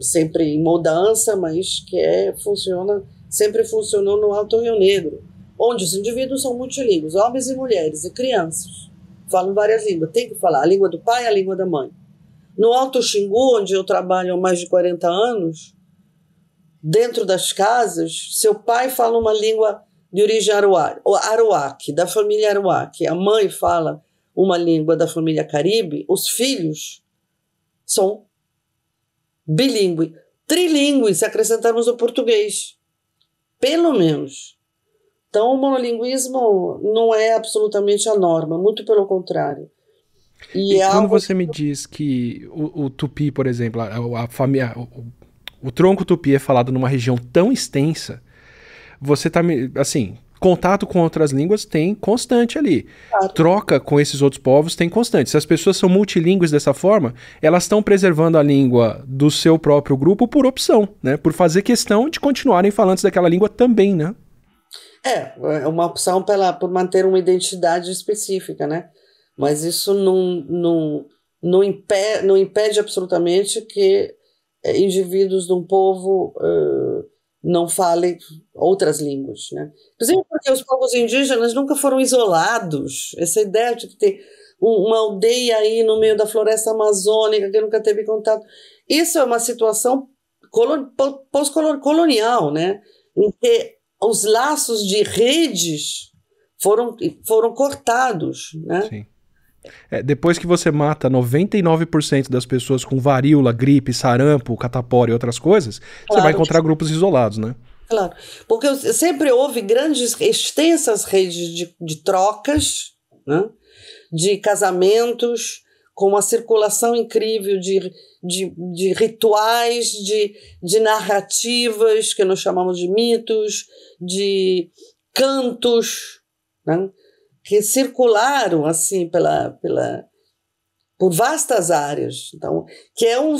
sempre em mudança, mas que é, funciona sempre funcionou no Alto Rio Negro, onde os indivíduos são multilíngues, homens e mulheres e crianças. Falam várias línguas, tem que falar a língua do pai e a língua da mãe. No Alto Xingu, onde eu trabalho há mais de 40 anos, dentro das casas, seu pai fala uma língua de origem aruac, aruac, da família aruac, a mãe fala uma língua da família caribe, os filhos são bilíngue, trilíngue, se acrescentarmos o português, pelo menos. Então, o monolinguismo não é absolutamente a norma, muito pelo contrário. E, e é quando você me diz que o, o, tupi, por exemplo, a, a família, o tronco tupi é falado numa região tão extensa, você tá assim, contato com outras línguas tem constante ali. Claro. Troca com esses outros povos tem constante. Se as pessoas são multilíngues dessa forma, elas estão preservando a língua do seu próprio grupo por opção, né? Por fazer questão de continuarem falantes daquela língua também, né? É, é uma opção pela, por manter uma identidade específica, né? Mas isso não, não, não, impede, não impede absolutamente que indivíduos de um povo uh, não falem outras línguas. Né? Inclusive porque os povos indígenas nunca foram isolados. Essa ideia de que tem uma aldeia aí no meio da floresta amazônica que nunca teve contato. Isso é uma situação pós-colonial, né? em que os laços de redes foram, foram cortados. Né? Sim. É, depois que você mata 99% das pessoas com varíola, gripe, sarampo, catapora e outras coisas, claro, você vai encontrar grupos isolados, né? Claro, porque sempre houve grandes, extensas redes de, de trocas, né? de casamentos, com uma circulação incrível de, de, de rituais, de, de narrativas, que nós chamamos de mitos, de cantos, né? que circularam assim pela, pela por vastas áreas. Então, que é um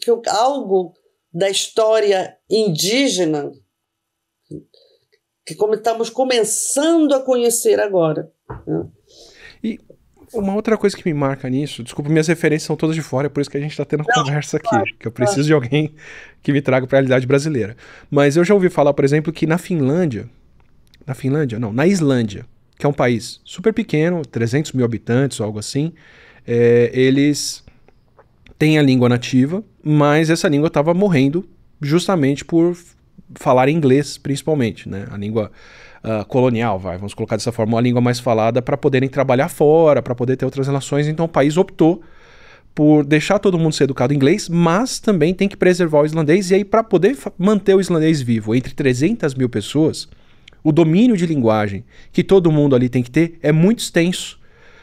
que é algo da história indígena que como estamos começando a conhecer agora. Né? E uma outra coisa que me marca nisso, desculpa, minhas referências são todas de fora, é por isso que a gente está tendo não, conversa aqui, claro, que eu preciso claro. de alguém que me traga para a realidade brasileira. Mas eu já ouvi falar, por exemplo, que na Finlândia, na Finlândia, não, na Islândia, que é um país super pequeno, 300 mil habitantes ou algo assim, é, eles têm a língua nativa, mas essa língua estava morrendo justamente por falar inglês, principalmente, né? A língua uh, colonial, vai, vamos colocar dessa forma, a língua mais falada para poderem trabalhar fora, para poder ter outras relações. Então o país optou por deixar todo mundo ser educado em inglês, mas também tem que preservar o islandês. E aí, para poder manter o islandês vivo entre 300 mil pessoas, o domínio de linguagem que todo mundo ali tem que ter é muito extenso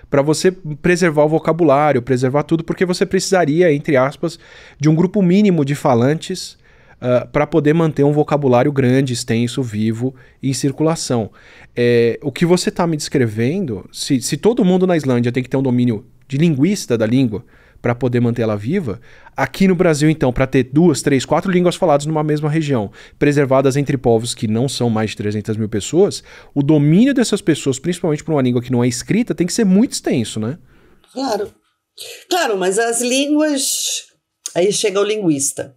para você preservar o vocabulário, preservar tudo, porque você precisaria, entre aspas, de um grupo mínimo de falantes uh, ah, para poder manter um vocabulário grande, extenso, vivo e em circulação. É, o que você está me descrevendo, se, se todo mundo na Islândia tem que ter um domínio de linguista da língua, para poder manter ela viva. Aqui no Brasil, então, para ter duas, três, quatro línguas faladas numa mesma região, preservadas entre povos que não são mais de 300 mil pessoas, o domínio dessas pessoas, principalmente para uma língua que não é escrita, tem que ser muito extenso, né? Claro. Claro, mas as línguas. Aí chega o linguista.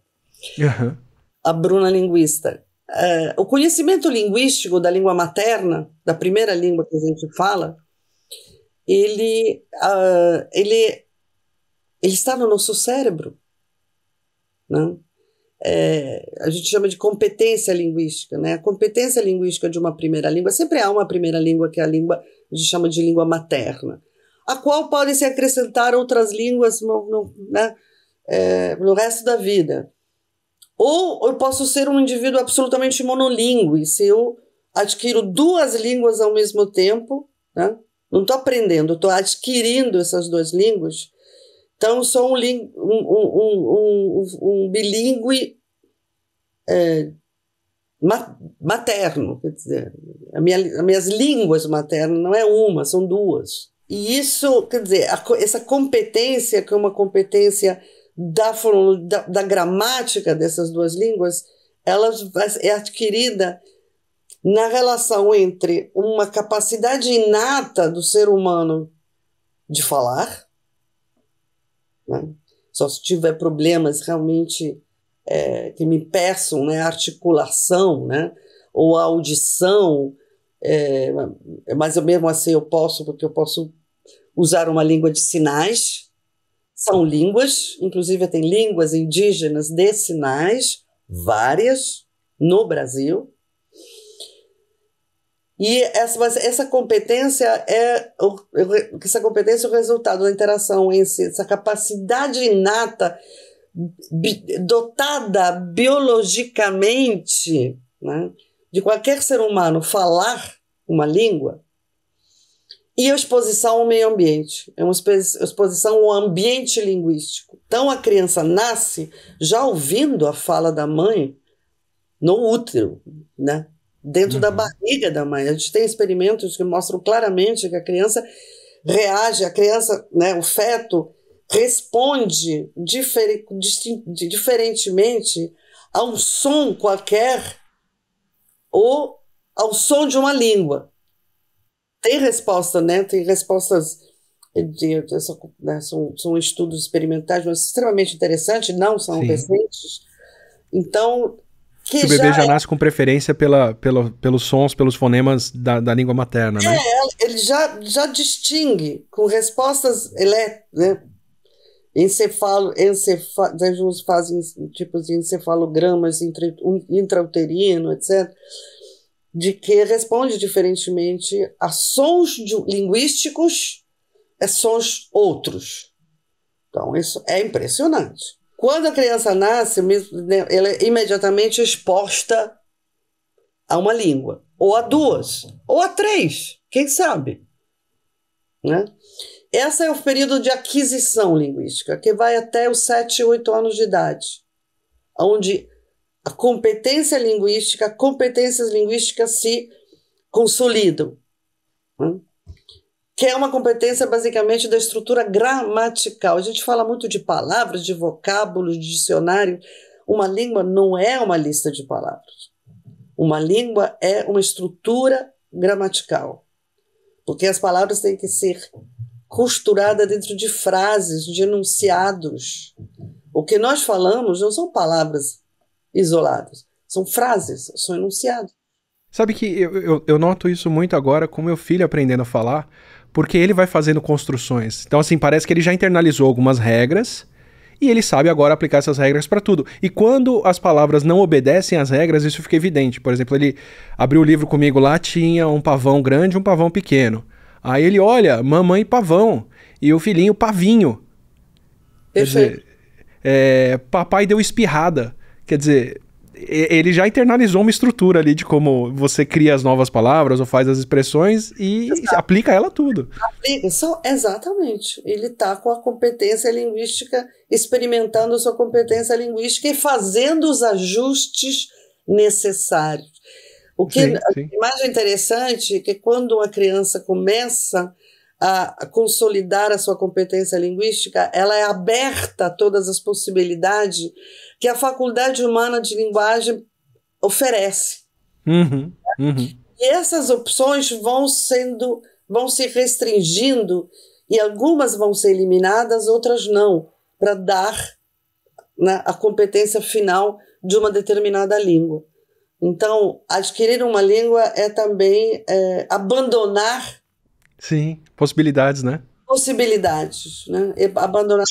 Uhum. A Bruna linguista. Uh, o conhecimento linguístico da língua materna, da primeira língua que a gente fala, ele, uh, ele ele está no nosso cérebro. Não? Né? É, a gente chama de competência linguística. Né? A competência linguística de uma primeira língua, sempre há uma primeira língua que é a língua, a gente chama de língua materna, a qual podem se acrescentar outras línguas no, no, né? é, no resto da vida. Ou eu posso ser um indivíduo absolutamente monolíngue, se eu adquiro duas línguas ao mesmo tempo, né? não estou aprendendo, estou adquirindo essas duas línguas, então, sou um, um, um, um, um bilíngue é, materno, quer dizer, a minha, as minhas línguas maternas não é uma, são duas. E isso, quer dizer, a, essa competência, que é uma competência da, da, da gramática dessas duas línguas, ela é adquirida na relação entre uma capacidade inata do ser humano de falar, né? Só se tiver problemas realmente é, que me peçam né, articulação né, ou audição, é, mas eu mesmo assim eu posso, porque eu posso usar uma língua de sinais, são hum. línguas, inclusive tem línguas indígenas de sinais, hum. várias, no Brasil, e essa, essa competência é essa competência é o resultado da interação em si, essa capacidade inata, bi, dotada biologicamente né, de qualquer ser humano falar uma língua e a exposição ao meio ambiente, é uma exposição ao ambiente linguístico. Então a criança nasce já ouvindo a fala da mãe no útero, né? dentro uhum. da barriga da mãe. A gente tem experimentos que mostram claramente que a criança reage, a criança, né, o feto responde difer diferentemente a um som qualquer ou ao som de uma língua. Tem resposta, né? Tem respostas de, de, né? são, são estudos experimentais, mas extremamente interessantes, não são Sim. recentes. Então, que, o bebê já, já é nasce com preferência pela, pela, pelos sons, pelos fonemas da, da língua materna, é, né? É, ele já, já distingue com respostas ele, né, encefalo, encefalo, alguns fazem tipos de encefalogramas intrauterino, etc., de que responde diferentemente a sons de, linguísticos, a é sons outros. Então, isso é impressionante. Quando a criança nasce, né, ela é imediatamente exposta a uma língua, ou a duas, ou a três, quem sabe? Né? Esse é o período de aquisição linguística, que vai até os 7, 8 anos de idade, onde a competência linguística, competências linguísticas se consolidam. Né? que é uma competência basicamente da estrutura gramatical. A gente fala muito de palavras, de vocábulos, de dicionário. Uma língua não é uma lista de palavras. Uma língua é uma estrutura gramatical, porque as palavras têm que ser costuradas dentro de frases, de enunciados. O que nós falamos não são palavras isoladas, são frases, são enunciados. Sabe que eu, eu, eu noto isso muito agora com meu filho aprendendo a falar porque ele vai fazendo construções. Então, assim, parece que ele já internalizou algumas regras e ele sabe agora aplicar essas regras para tudo. E quando as palavras não obedecem às regras, isso fica evidente. Por exemplo, ele abriu o livro comigo lá, tinha um pavão grande e um pavão pequeno. Aí ele olha, mamãe pavão e o filhinho pavinho. Quer dizer, é, papai deu espirrada. Quer dizer, ele já internalizou uma estrutura ali de como você cria as novas palavras ou faz as expressões e Exato. aplica ela tudo. Aplica, só, exatamente. Ele está com a competência linguística, experimentando sua competência linguística e fazendo os ajustes necessários. O que sim, sim. mais interessante é que quando uma criança começa a consolidar a sua competência linguística, ela é aberta a todas as possibilidades que a Faculdade Humana de Linguagem oferece. Uhum, uhum. E essas opções vão sendo, vão se restringindo e algumas vão ser eliminadas, outras não, para dar né, a competência final de uma determinada língua. Então, adquirir uma língua é também é, abandonar Sim, possibilidades, né? Possibilidades, né? Abandonar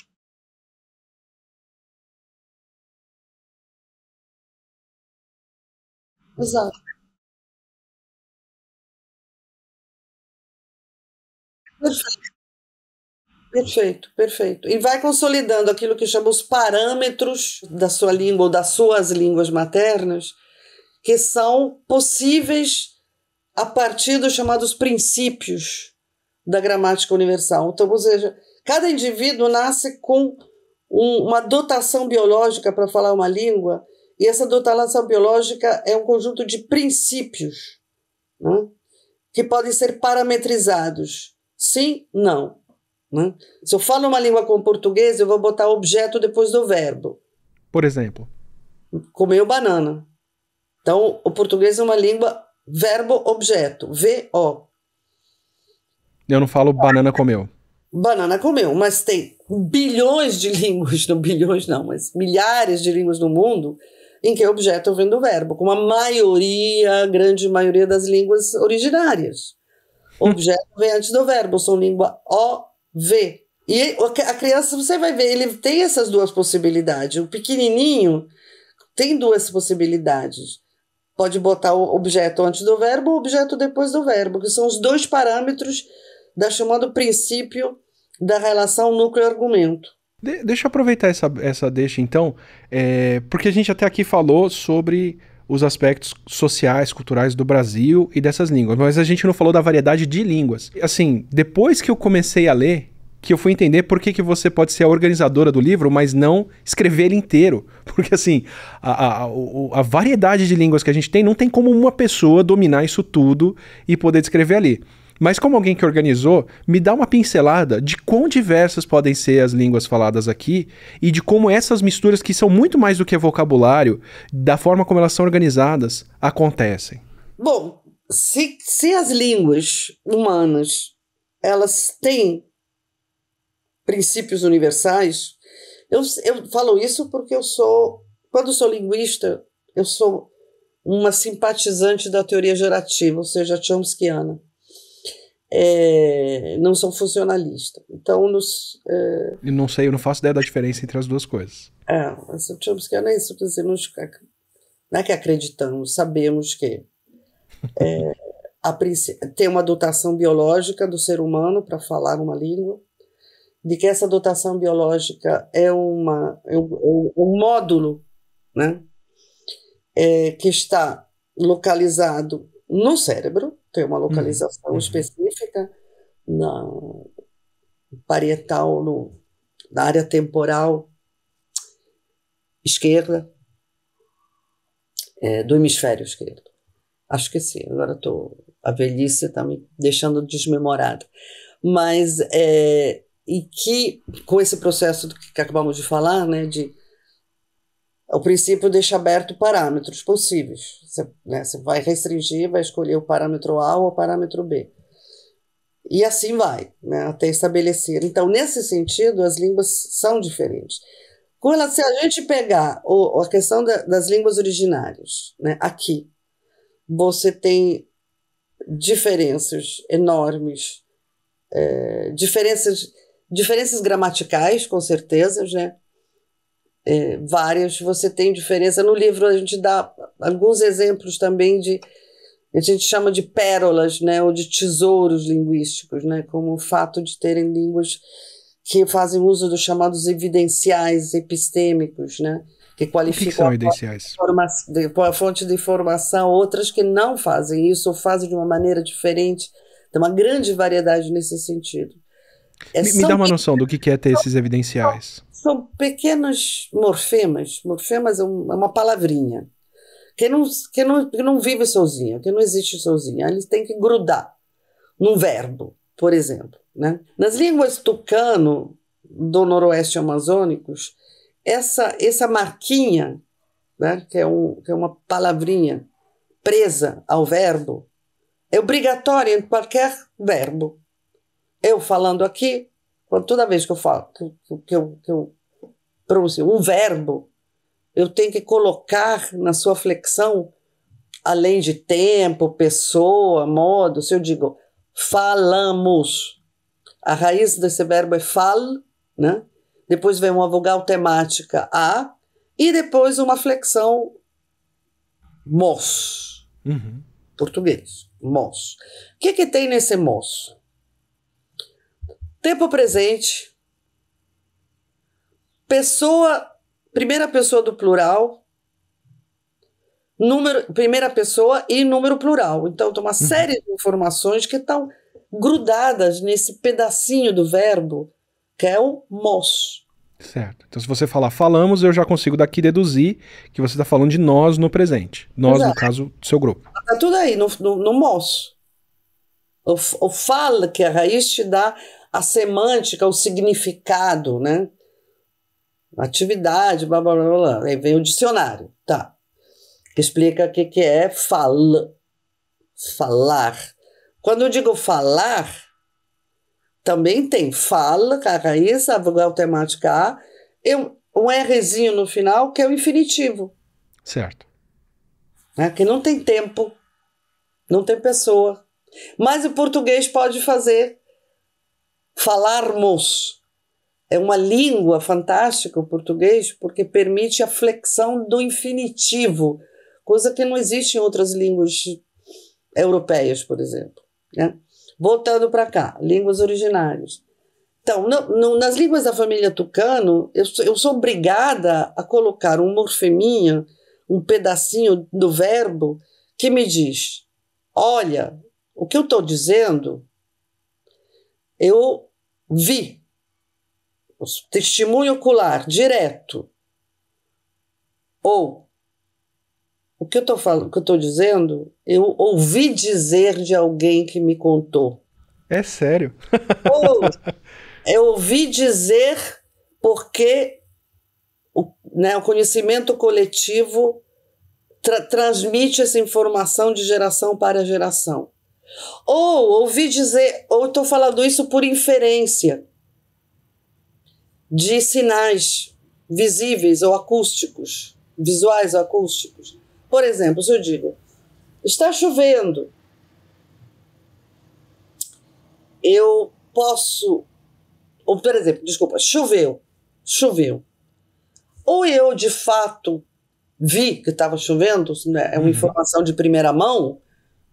Exato. Perfeito. Perfeito, perfeito. E vai consolidando aquilo que chama os parâmetros da sua língua ou das suas línguas maternas, que são possíveis a partir dos chamados princípios da gramática universal. Então, ou seja, cada indivíduo nasce com um, uma dotação biológica para falar uma língua, e essa dotação biológica é um conjunto de princípios né, que podem ser parametrizados. Sim, não. Né? Se eu falo uma língua com português, eu vou botar objeto depois do verbo. Por exemplo? Comeu banana. Então, o português é uma língua verbo-objeto, V o eu não falo banana comeu. Banana comeu, mas tem bilhões de línguas, não bilhões não, mas milhares de línguas no mundo em que o objeto vem do verbo, como a maioria, a grande maioria das línguas originárias. O objeto vem antes do verbo, são língua V. E a criança, você vai ver, ele tem essas duas possibilidades. O pequenininho tem duas possibilidades. Pode botar o objeto antes do verbo, o objeto depois do verbo, que são os dois parâmetros da chamado princípio da relação núcleo-argumento. De, deixa eu aproveitar essa, essa deixa, então, é, porque a gente até aqui falou sobre os aspectos sociais, culturais do Brasil e dessas línguas, mas a gente não falou da variedade de línguas. Assim, depois que eu comecei a ler, que eu fui entender por que, que você pode ser a organizadora do livro, mas não escrever ele inteiro. Porque, assim, a, a, a, variedade de línguas que a gente tem, não tem como uma pessoa dominar isso tudo e poder descrever ali. Mas como alguém que organizou, me dá uma pincelada de quão diversas podem ser as línguas faladas aqui e de como essas misturas, que são muito mais do que vocabulário, da forma como elas são organizadas, acontecem. Bom, se, se as línguas humanas elas têm princípios universais, eu, eu falo isso porque eu sou, quando sou linguista, eu sou uma simpatizante da teoria gerativa, ou seja, chomskiana é, não são funcionalistas. Então, nos. É, eu não sei, eu não faço ideia da diferença entre as duas coisas. É, nós é isso, quer dizer, nós, é não é que acreditamos, sabemos que é, a, tem uma dotação biológica do ser humano para falar uma língua, de que essa dotação biológica é, uma, é um, é um módulo né, é, que está localizado no cérebro, tem uma localização uhum. específica na parietal, no, na área temporal esquerda é, do hemisfério esquerdo. Acho que sim, agora tô, a velhice está me deixando desmemorada. Mas, é, e que com esse processo que acabamos de falar, né, de é o princípio deixa aberto parâmetros possíveis. Você, né, você vai restringir, vai escolher o parâmetro A ou o parâmetro B. E assim vai, né, até estabelecer. Então, nesse sentido, as línguas são diferentes. Quando se a gente pegar o, a questão da, das línguas originárias, né, aqui, você tem diferenças enormes, é, diferenças, diferenças gramaticais, com certeza, né? é, várias, você tem diferença. No livro a gente dá alguns exemplos também de a gente chama de pérolas, né, ou de tesouros linguísticos, né, como o fato de terem línguas que fazem uso dos chamados evidenciais epistêmicos, né, que qualificam que a, fonte de informação, outras que não fazem isso ou fazem de uma maneira diferente. Tem uma grande variedade nesse sentido. É, me, me dá uma noção do que é ter esses evidenciais são pequenos morfemas. Morfemas é, é uma palavrinha. Quem não, quem, não, quem não vive sozinha, que não existe sozinha, eles têm que grudar num verbo, por exemplo. Né? Nas línguas tucano do noroeste amazônicos, essa, essa marquinha, né, que, é um, que é uma palavrinha presa ao verbo, é obrigatória em qualquer verbo. Eu falando aqui, toda vez que eu falo, que, que eu, que eu pronuncio um verbo, eu tenho que colocar na sua flexão, além de tempo, pessoa, modo, se eu digo falamos, a raiz desse verbo é fal, né? Depois vem uma vogal temática a e depois uma flexão mos, uhum. português, mos. O que que tem nesse moço? Tempo presente. Pessoa, primeira pessoa do plural. Número, primeira pessoa e número plural. Então, tem uma uhum. série de informações que estão grudadas nesse pedacinho do verbo, que é o mos. Certo. Então, se você falar falamos, eu já consigo daqui deduzir que você está falando de nós no presente. Nós, Exato. no caso, do seu grupo. Está tudo aí, no, no, no mos. O, o fala, que é a raiz, te dá a semântica, o significado, né? Atividade, blá blá blá blá. Aí vem o dicionário, tá? explica o que, que é fal falar. Quando eu digo falar, também tem fala, é a vogal temática A, e um Rzinho no final, que é o infinitivo. Certo. É, que não tem tempo, não tem pessoa. Mas o português pode fazer falarmos. É uma língua fantástica o português, porque permite a flexão do infinitivo, coisa que não existe em outras línguas europeias, por exemplo. Né? Voltando para cá, línguas originárias. Então, nas línguas da família Tucano, eu sou, eu sou obrigada a colocar um morfeminha, um pedacinho do verbo que me diz: olha, o que eu estou dizendo, eu vi, o testemunho ocular direto, ou o que eu estou falando, o que eu estou dizendo, eu ouvi dizer de alguém que me contou. É sério? ou eu ouvi dizer porque o, né, o conhecimento coletivo tra transmite essa informação de geração para geração. Ou ouvi dizer, ou estou falando isso por inferência de sinais visíveis ou acústicos, visuais ou acústicos. Por exemplo, se eu digo, está chovendo, eu posso. Ou, por exemplo, desculpa, choveu, choveu. Ou eu de fato vi que estava chovendo, né, é uma uhum. informação de primeira mão,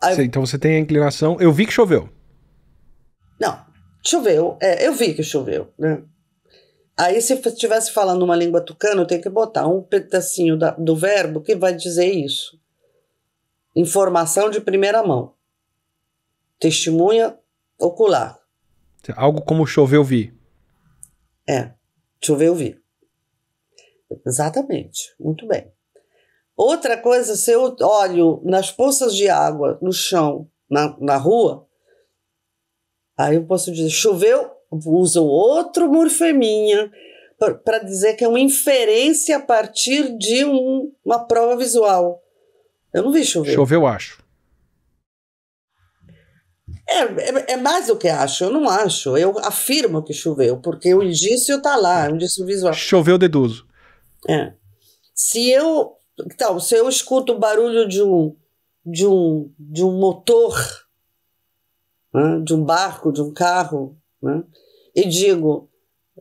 Aí... Então você tem a inclinação. Eu vi que choveu. Não, choveu. É, eu vi que choveu, né? Aí, se estivesse falando uma língua tucana, eu tenho que botar um pedacinho da, do verbo que vai dizer isso. Informação de primeira mão. Testemunha ocular. Algo como choveu, vi. É, choveu, vi. Exatamente. Muito bem. Outra coisa, se eu olho nas poças de água no chão, na, na rua, aí eu posso dizer: choveu, uso outro morfeminha para dizer que é uma inferência a partir de um, uma prova visual. Eu não vi chover. Choveu, acho. É, é, é, mais do que acho, eu não acho. Eu afirmo que choveu, porque o indício está lá, o é indício visual. Choveu, deduzo. É. Se eu então, se eu escuto o barulho de um, de um, de um motor, né, de um barco, de um carro, né, e digo,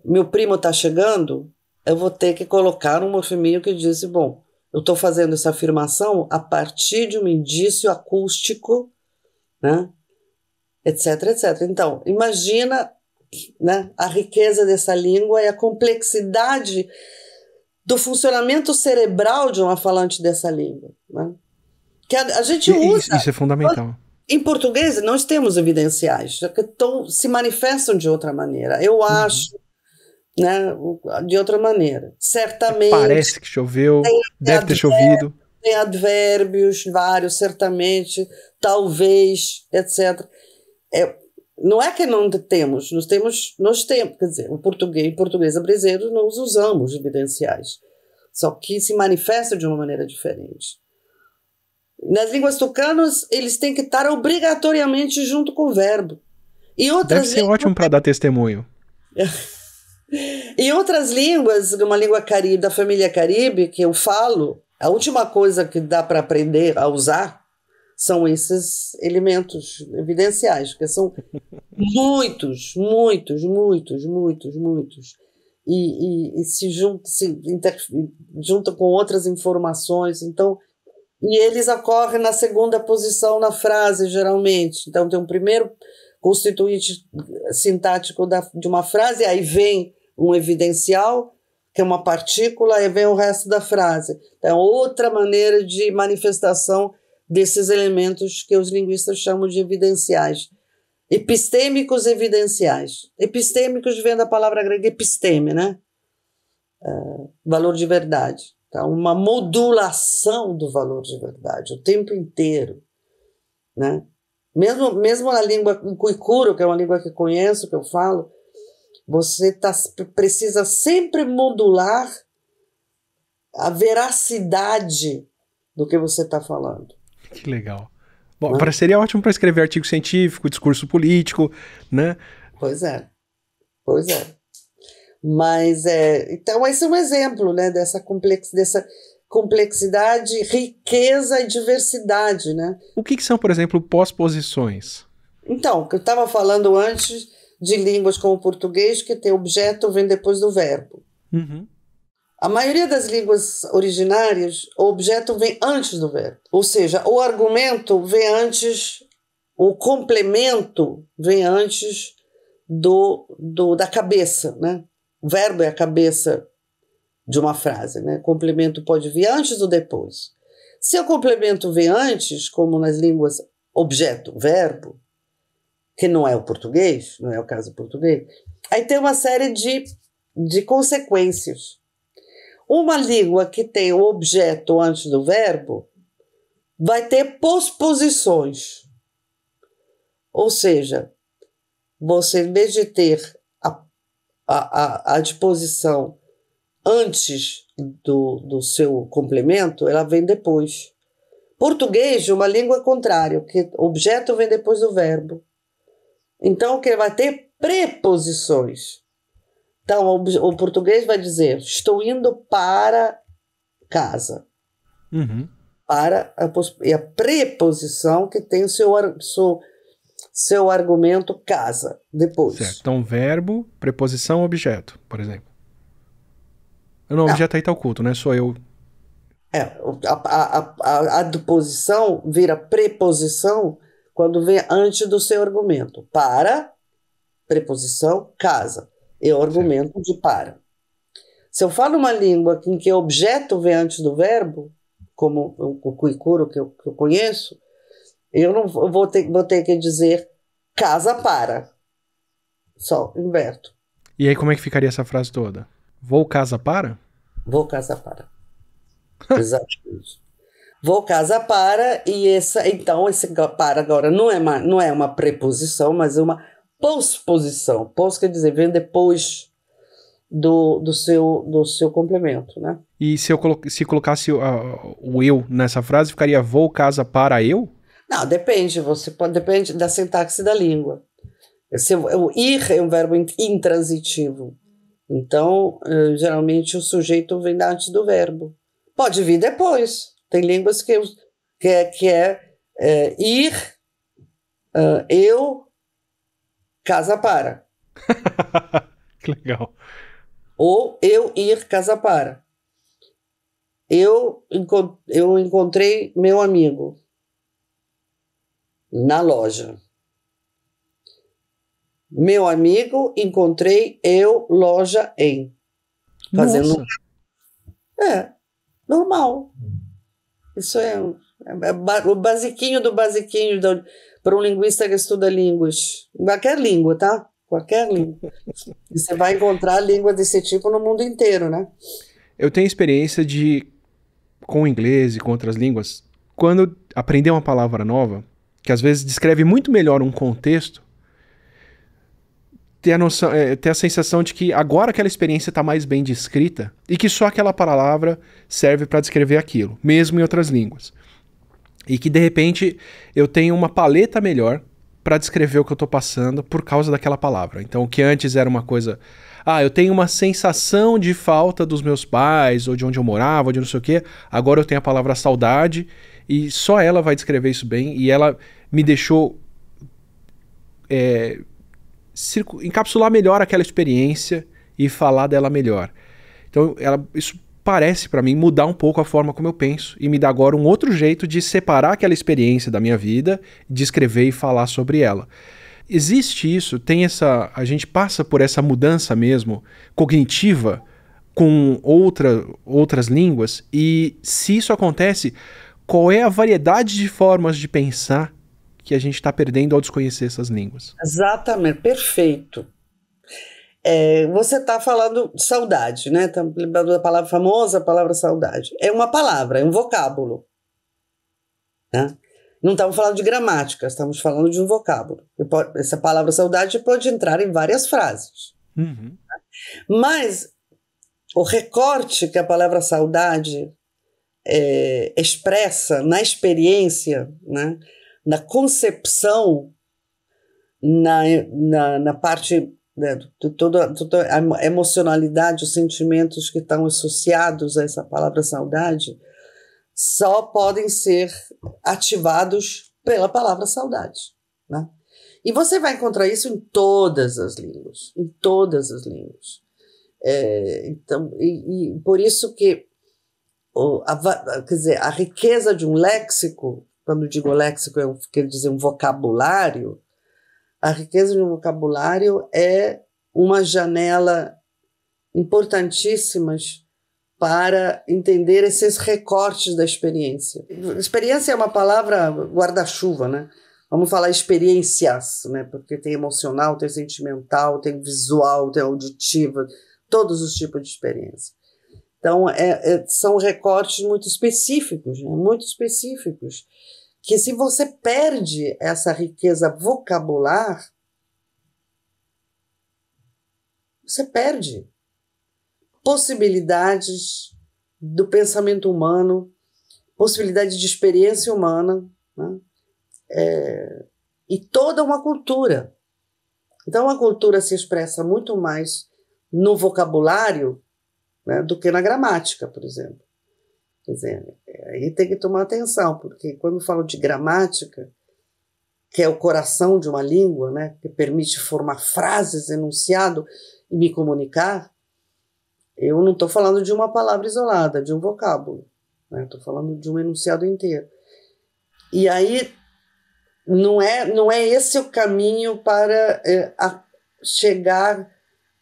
meu primo está chegando, eu vou ter que colocar um morfeminho que disse, bom, eu estou fazendo essa afirmação a partir de um indício acústico, né, etc, etc. Então, imagina né, a riqueza dessa língua e a complexidade do funcionamento cerebral de uma falante dessa língua. Né? Que a, a gente usa. Isso é fundamental. Em português, nós temos evidenciais, que tão, se manifestam de outra maneira. Eu uhum. acho Né, de outra maneira. Certamente. Parece que choveu, deve ter chovido. Tem advérbios vários, certamente, talvez, etc. É, não é que não temos, nós temos, nós temos, quer dizer, o português e portuguesa brasileiro nós usamos evidenciais, só que se manifesta de uma maneira diferente. Nas línguas tucanas, eles têm que estar obrigatoriamente junto com o verbo. E outras Deve ser línguas... ótimo para dar testemunho. e outras línguas, uma língua caribe, da família caribe, que eu falo, a última coisa que dá para aprender a usar são esses elementos evidenciais, que são muitos, muitos, muitos, muitos, muitos. E, e, e se, junta, se inter, junta com outras informações, então. E eles ocorrem na segunda posição na frase, geralmente. Então, tem um primeiro constituinte sintático da, de uma frase, aí vem um evidencial, que é uma partícula, e vem o resto da frase. Então, é outra maneira de manifestação desses elementos que os linguistas chamam de evidenciais. Epistêmicos evidenciais. Epistêmicos vem da palavra grega episteme, né? É, valor de verdade. Tá? Uma modulação do valor de verdade o tempo inteiro. Né? Mesmo, mesmo na língua cuicuro, que é uma língua que conheço, que eu falo, você tá, precisa sempre modular a veracidade do que você está falando. Que legal. Bom, né? seria ótimo para escrever artigo científico, discurso político, né? Pois é. Pois é. Mas é, então esse é um exemplo, né, dessa complex, dessa complexidade, riqueza e diversidade, né? O que, que são, por exemplo, pós-posições? Então, eu estava falando antes de línguas como o português que tem objeto vem depois do verbo. Uhum. A maioria das línguas originárias, o objeto vem antes do verbo. Ou seja, o argumento vem antes, o complemento vem antes do, do da cabeça, né? O verbo é a cabeça de uma frase, né? O complemento pode vir antes ou depois. Se o complemento vem antes, como nas línguas objeto, verbo, que não é o português, não é o caso português, aí tem uma série de, de consequências. Uma língua que tem o objeto antes do verbo vai ter posposições. Ou seja, você, em vez de ter a, a, a disposição antes do, do seu complemento, ela vem depois. Português, uma língua contrária, que objeto vem depois do verbo. Então, que vai ter preposições. Então, o, português vai dizer: estou indo para casa. Uhum. Para a, e a preposição que tem o seu, seu, seu argumento casa depois. Certo. Então, verbo, preposição, objeto, por exemplo. Não, objeto aí está oculto, né? Sou eu. É, a, a, a, a adposição vira preposição quando vem antes do seu argumento. Para, preposição, casa é o argumento de para. Se eu falo uma língua em que o objeto vem antes do verbo, como o cuicuro que eu, que eu conheço, eu não eu vou ter, vou ter que dizer casa para. Só, inverto. E aí como é que ficaria essa frase toda? Vou casa para? Vou casa para. Exatamente. Vou casa para e essa então esse para agora não é uma, não é uma preposição, mas uma posposição. Pos quer dizer, vem depois do, do, seu, do seu complemento, né? E se eu colo se colocasse uh, o eu nessa frase, ficaria vou casa para eu? Não, depende, você pode, depende da sintaxe da língua. Se, o ir é um verbo intransitivo. Então, eh, geralmente o sujeito vem antes do verbo. Pode vir depois. Tem línguas que, que, que é, é eh, ir, uh, eu, casa para. que legal. Ou eu ir casa para. Eu, encont eu encontrei meu amigo na loja. Meu amigo, encontrei eu, loja em. Fazendo. Nossa. É, normal. Isso é, é, é, o basiquinho do basiquinho. Do, para um linguista que estuda línguas, qualquer língua, tá? Qualquer língua. você vai encontrar línguas desse tipo no mundo inteiro, né? Eu tenho experiência de com o inglês e com outras línguas. Quando aprender uma palavra nova, que às vezes descreve muito melhor um contexto, ter a, noção, é, ter a sensação de que agora aquela experiência está mais bem descrita e que só aquela palavra serve para descrever aquilo, mesmo em outras línguas e que de repente eu tenho uma paleta melhor para descrever o que eu estou passando por causa daquela palavra. Então, o que antes era uma coisa, ah, eu tenho uma sensação de falta dos meus pais ou de onde eu morava, ou de não sei o quê, agora eu tenho a palavra saudade e só ela vai descrever isso bem e ela me deixou é, encapsular melhor aquela experiência e falar dela melhor. Então, ela, isso parece para mim mudar um pouco a forma como eu penso e me dá agora um outro jeito de separar aquela experiência da minha vida, de escrever e falar sobre ela. Existe isso, tem essa, a gente passa por essa mudança mesmo cognitiva com outra, outras línguas e se isso acontece, qual é a variedade de formas de pensar que a gente está perdendo ao desconhecer essas línguas? Exatamente, perfeito. É, você está falando saudade, né? Estamos tá lembrando da palavra famosa, a palavra saudade. É uma palavra, é um vocábulo. Né? Não estamos falando de gramática, estamos falando de um vocábulo. Pode, essa palavra saudade pode entrar em várias frases. Uhum. Mas o recorte que a palavra saudade é, expressa na experiência, né? na concepção, na, na, na parte né, de toda, toda a emocionalidade, os sentimentos que estão associados a essa palavra saudade, só podem ser ativados pela palavra saudade. Né? E você vai encontrar isso em todas as línguas, em todas as línguas. É, então, e, e, por isso que o, a, quer dizer, a riqueza de um léxico, quando digo léxico, eu é quero dizer um vocabulário, a riqueza de um vocabulário é uma janela importantíssimas para entender esses recortes da experiência. Experiência é uma palavra guarda-chuva, né? Vamos falar experiências, né? Porque tem emocional, tem sentimental, tem visual, tem auditiva, todos os tipos de experiência. Então, é, é, são recortes muito específicos, né? muito específicos que se você perde essa riqueza vocabular, você perde possibilidades do pensamento humano, possibilidades de experiência humana né? é, e toda uma cultura. Então, a cultura se expressa muito mais no vocabulário né, do que na gramática, por exemplo. Quer dizer, aí tem que tomar atenção, porque quando falo de gramática, que é o coração de uma língua, né, que permite formar frases, enunciado e me comunicar, eu não estou falando de uma palavra isolada, de um vocábulo. Estou né? falando de um enunciado inteiro. E aí não é, não é esse o caminho para é, a chegar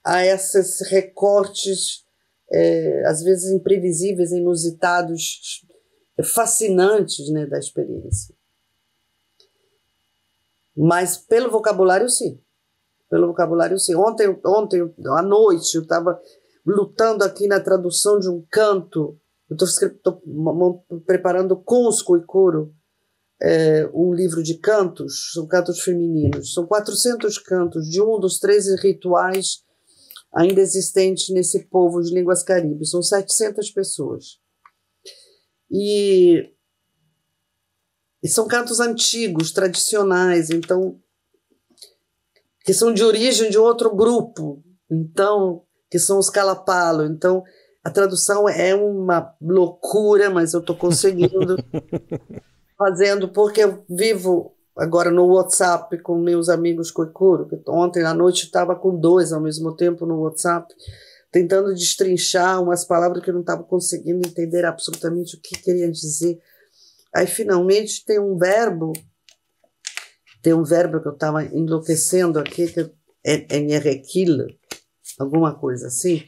a esses recortes é, às vezes imprevisíveis, inusitados, fascinantes né, da experiência. Mas pelo vocabulário, sim. Pelo vocabulário, sim. Ontem, ontem à noite, eu estava lutando aqui na tradução de um canto. Eu estou preparando com os Curo, é, um livro de cantos, são cantos femininos. São 400 cantos de um dos 13 rituais ainda existente nesse povo de línguas caribes. São 700 pessoas. E, e são cantos antigos, tradicionais, então que são de origem de outro grupo, então que são os calapalo. Então a tradução é uma loucura, mas eu estou conseguindo fazendo porque eu vivo agora no WhatsApp com meus amigos Coicuro, que ontem à noite estava com dois ao mesmo tempo no WhatsApp, tentando destrinchar umas palavras que eu não estava conseguindo entender absolutamente o que queria dizer. Aí finalmente tem um verbo, tem um verbo que eu estava enlouquecendo aqui, que é, é enrequila, alguma coisa assim.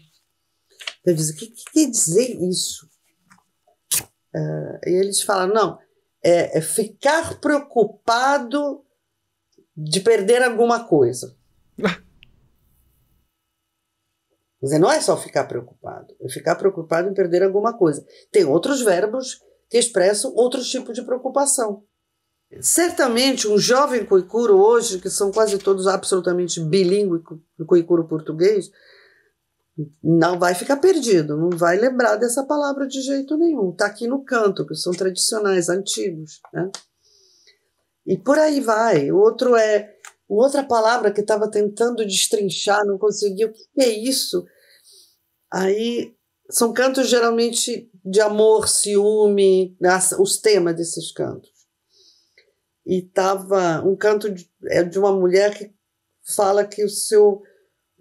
Eu disse, o que, que quer dizer isso? Uh, e eles falaram, não, é, é ficar preocupado de perder alguma coisa. Quer dizer, não é só ficar preocupado, é ficar preocupado em perder alguma coisa. Tem outros verbos que expressam outros tipos de preocupação. Certamente, um jovem coicuro hoje, que são quase todos absolutamente bilíngue, coicuro português, não vai ficar perdido, não vai lembrar dessa palavra de jeito nenhum. Está aqui no canto, que são tradicionais, antigos. Né? E por aí vai. O outro é. Outra palavra que estava tentando destrinchar, não conseguiu. O que é isso? Aí são cantos geralmente de amor, ciúme, os temas desses cantos. E tava um canto de, é de uma mulher que fala que o seu,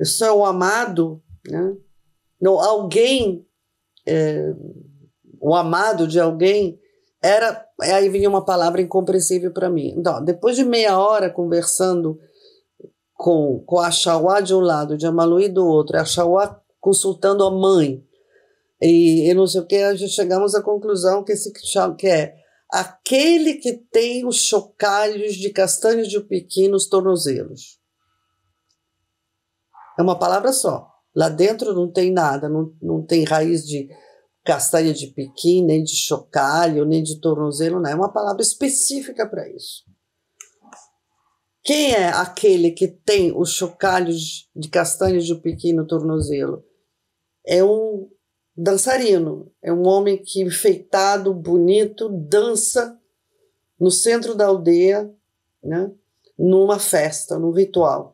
o seu amado né? Não, alguém, é, o amado de alguém, era. Aí vinha uma palavra incompreensível para mim. Então, depois de meia hora conversando com, com a Xauá de um lado, de Amaluí do outro, a Xauá consultando a mãe, e, e não sei o que, a gente chegamos à conclusão que esse que é aquele que tem os chocalhos de castanhos de piqui nos tornozelos. É uma palavra só. Lá dentro não tem nada, não, não tem raiz de castanha de piquim, nem de chocalho, nem de tornozelo, não. É uma palavra específica para isso. Quem é aquele que tem os chocalhos de castanha de piquim no tornozelo? É um dançarino, é um homem que enfeitado, bonito, dança no centro da aldeia, né? numa festa, num ritual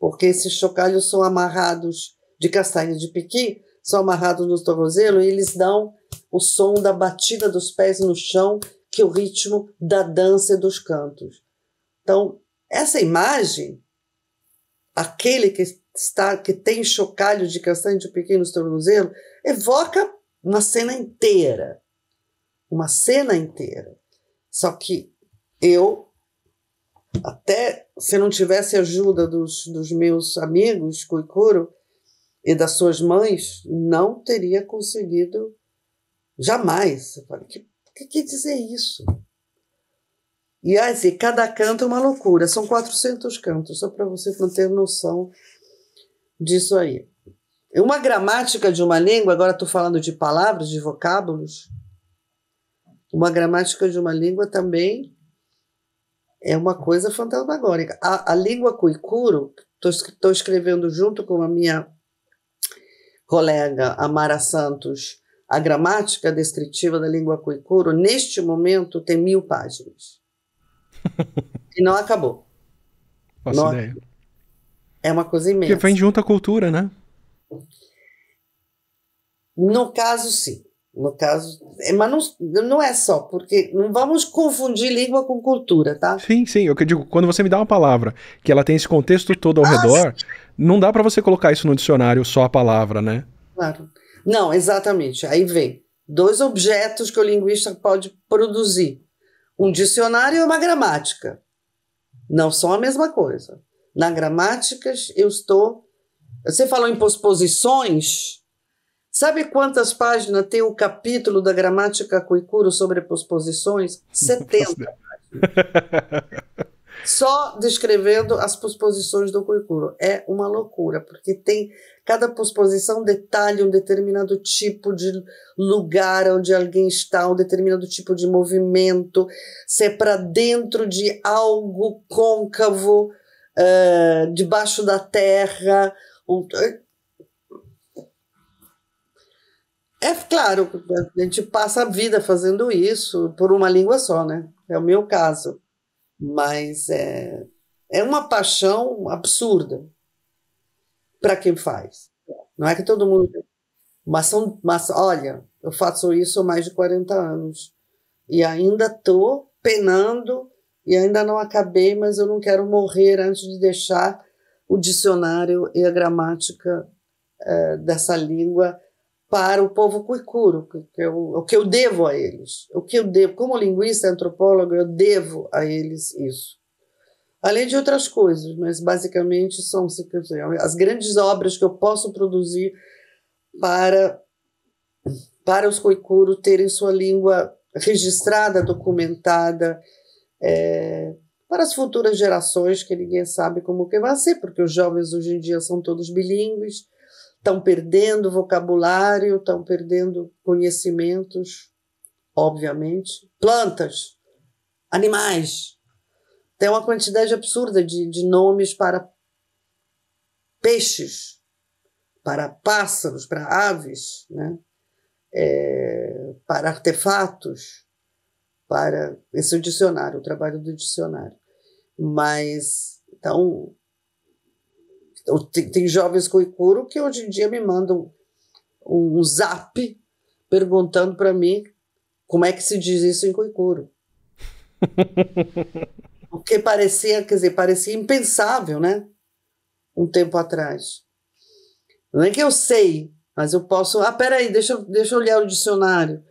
porque esses chocalhos são amarrados de castanha de piqui, são amarrados no tornozelo e eles dão o som da batida dos pés no chão, que é o ritmo da dança e dos cantos. Então, essa imagem, aquele que está que tem chocalho de castanha de piqui no tornozelo, evoca uma cena inteira. Uma cena inteira. Só que eu até se não tivesse a ajuda dos, dos meus amigos Cuicuro e das suas mães, não teria conseguido jamais. Eu falei, que, que quer dizer isso? E assim, cada canto é uma loucura, são 400 cantos, só para você ter noção disso aí. Uma gramática de uma língua, agora estou falando de palavras, de vocábulos, uma gramática de uma língua também é uma coisa fantasmagórica. A, a língua cuicuro, estou escrevendo junto com a minha colega Amara Santos, a gramática descritiva da língua cuicuro, neste momento tem mil páginas. e não acabou. não, ideia. É uma coisa imensa. Porque vem junto à cultura, né? No caso, sim. No caso, é, mas não, não é só, porque não vamos confundir língua com cultura, tá? Sim, sim, eu que digo, quando você me dá uma palavra que ela tem esse contexto todo ao ah, redor, sim. não dá para você colocar isso no dicionário só a palavra, né? Claro. Não, exatamente. Aí vem dois objetos que o linguista pode produzir. Um dicionário e uma gramática. Não são a mesma coisa. Na gramática, eu estou. Você falou em posposições, Sabe quantas páginas tem o capítulo da gramática cuicuro sobre posposições? 70 páginas. Só descrevendo as posposições do cuicuro. É uma loucura, porque tem cada posposição detalha um determinado tipo de lugar onde alguém está, um determinado tipo de movimento, se é para dentro de algo côncavo, uh, debaixo da terra. Um, É claro, a gente passa a vida fazendo isso por uma língua só, né? É o meu caso. Mas é, é uma paixão absurda para quem faz. Não é que todo mundo. Mas, são, mas olha, eu faço isso há mais de 40 anos e ainda estou penando e ainda não acabei, mas eu não quero morrer antes de deixar o dicionário e a gramática é, dessa língua para o povo cuicuro, é o que eu devo a eles. O que eu devo, como linguista antropólogo, eu devo a eles isso. Além de outras coisas, mas basicamente são as grandes obras que eu posso produzir para para os cuicuros terem sua língua registrada, documentada, é, para as futuras gerações, que ninguém sabe como que vai ser, porque os jovens hoje em dia são todos bilíngues, estão perdendo vocabulário, estão perdendo conhecimentos, obviamente. Plantas, animais. Tem uma quantidade absurda de, de nomes para peixes, para pássaros, para aves, né? É, para artefatos, para. Esse é o dicionário, o trabalho do dicionário. Mas, então, tem, tem jovens Kuikuro que hoje em dia me mandam um, um zap perguntando para mim como é que se diz isso em o Porque parecia, quer dizer, parecia impensável, né? Um tempo atrás. Não é que eu sei, mas eu posso. Ah, peraí, deixa, deixa eu olhar o dicionário.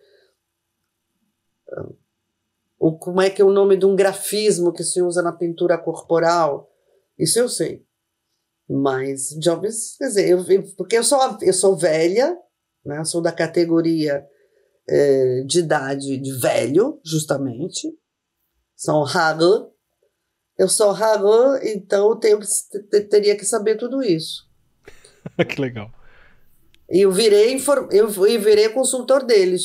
O como é que é o nome de um grafismo que se usa na pintura corporal? Isso eu sei. Mas, de alguns, quer dizer, eu, porque eu sou, eu sou velha, né? Eu sou da categoria é, de idade de velho, justamente. São raro. Eu sou raro, então eu tenho, teria que saber tudo isso. que legal. E eu virei, eu virei consultor deles,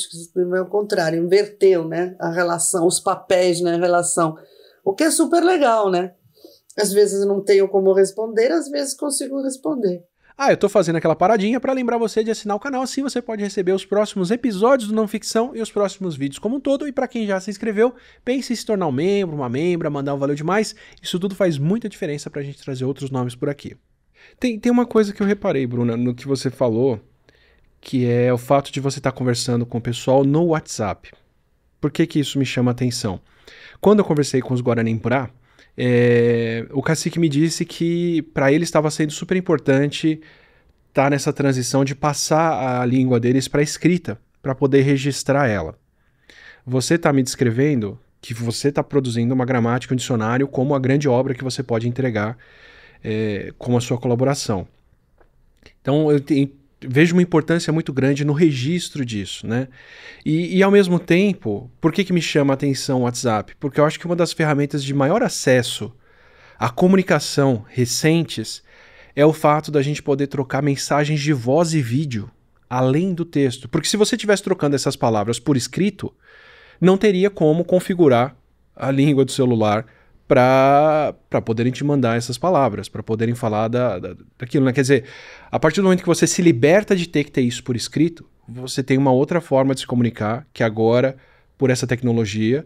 ao é contrário, inverteu, né? A relação, os papéis na né, relação. O que é super legal, né? Às vezes não tenho como responder, às vezes consigo responder. Ah, eu tô fazendo aquela paradinha para lembrar você de assinar o canal, assim você pode receber os próximos episódios do Não Ficção e os próximos vídeos como um todo. E para quem já se inscreveu, pense em se tornar um membro, uma membra, mandar um valeu demais. Isso tudo faz muita diferença pra gente trazer outros nomes por aqui. Tem, tem uma coisa que eu reparei, Bruna, no que você falou, que é o fato de você estar tá conversando com o pessoal no WhatsApp. Por que que isso me chama atenção? Quando eu conversei com os Guaranimpurá, é, o cacique me disse que para ele estava sendo super importante estar tá nessa transição de passar a língua deles para escrita, para poder registrar ela. Você está me descrevendo que você está produzindo uma gramática, um dicionário, como a grande obra que você pode entregar é, com a sua colaboração. Então eu tenho vejo uma importância muito grande no registro disso, né? E, e, ao mesmo tempo, por que, que me chama a atenção o WhatsApp? Porque eu acho que uma das ferramentas de maior acesso à comunicação recentes é o fato da gente poder trocar mensagens de voz e vídeo além do texto. Porque se você estivesse trocando essas palavras por escrito, não teria como configurar a língua do celular para poderem te mandar essas palavras, para poderem falar da, da, daquilo. Né? Quer dizer, a partir do momento que você se liberta de ter que ter isso por escrito, você tem uma outra forma de se comunicar que agora, por essa tecnologia,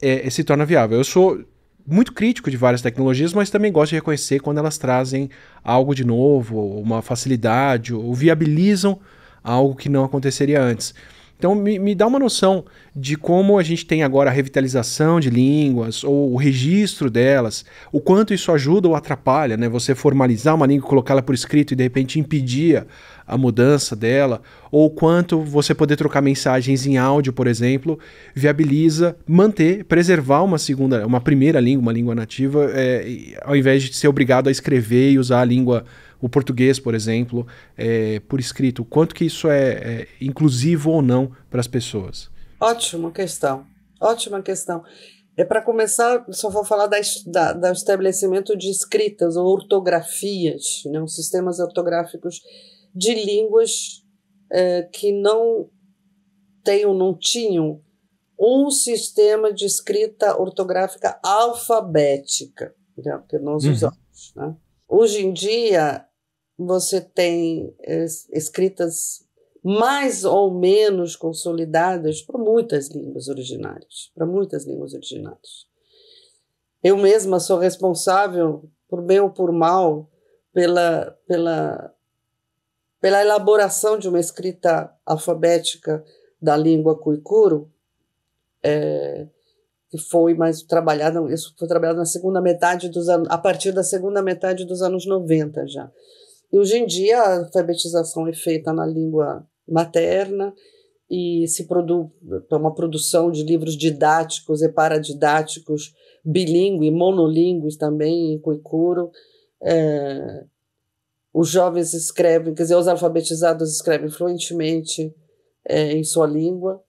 é, é, se torna viável. Eu sou muito crítico de várias tecnologias, mas também gosto de reconhecer quando elas trazem algo de novo, uma facilidade, ou viabilizam algo que não aconteceria antes. Então, me, me dá uma noção de como a gente tem agora a revitalização de línguas, ou o registro delas, o quanto isso ajuda ou atrapalha, né? Você formalizar uma língua, colocá-la por escrito e de repente impedir a mudança dela, ou quanto você poder trocar mensagens em áudio, por exemplo, viabiliza manter, preservar uma segunda, uma primeira língua, uma língua nativa, é, ao invés de ser obrigado a escrever e usar a língua o português, por exemplo, é, por escrito, quanto que isso é, é inclusivo ou não para as pessoas? Ótima questão, ótima questão. É para começar, só vou falar da, da, do estabelecimento de escritas ou ortografias, né, sistemas ortográficos de línguas é, que não têm ou não tinham um sistema de escrita ortográfica alfabética, né, que nós uhum. usamos. Né? Hoje em dia, você tem eh, escritas mais ou menos consolidadas para muitas línguas originárias, para muitas línguas originárias. Eu mesma sou responsável, por bem ou por mal, pela, pela, pela elaboração de uma escrita alfabética da língua cuicuro, é, eh, que foi mais trabalhada, isso foi trabalhado na segunda metade dos anos, a partir da segunda metade dos anos 90 já e hoje em dia a alfabetização é feita na língua materna e se produz é uma produção de livros didáticos e paradidáticos, bilíngue, monolíngues também, em Cuicuro. É, os jovens escrevem, quer dizer, os alfabetizados escrevem fluentemente é, em sua língua.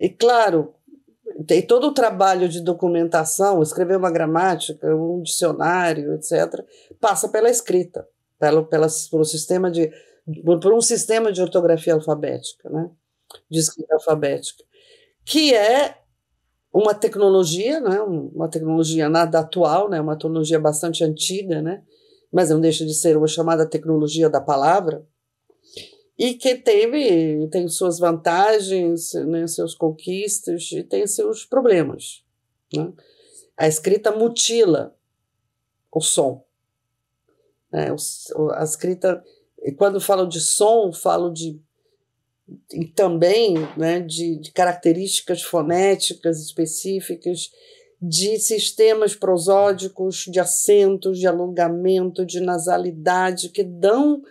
E claro, tem todo o trabalho de documentação, escrever uma gramática, um dicionário, etc., passa pela escrita pelo, pela, pelo sistema de por um sistema de ortografia alfabética, né? de escrita alfabética, que é uma tecnologia, né? uma tecnologia nada atual, né? uma tecnologia bastante antiga, né? mas não deixa de ser uma chamada tecnologia da palavra, e que teve, tem suas vantagens, né? seus conquistas, e tem seus problemas. Né? A escrita mutila o som. É, a escrita, quando falo de som, falo de também né, de, de características fonéticas específicas, de sistemas prosódicos, de acentos, de alongamento, de nasalidade, que dão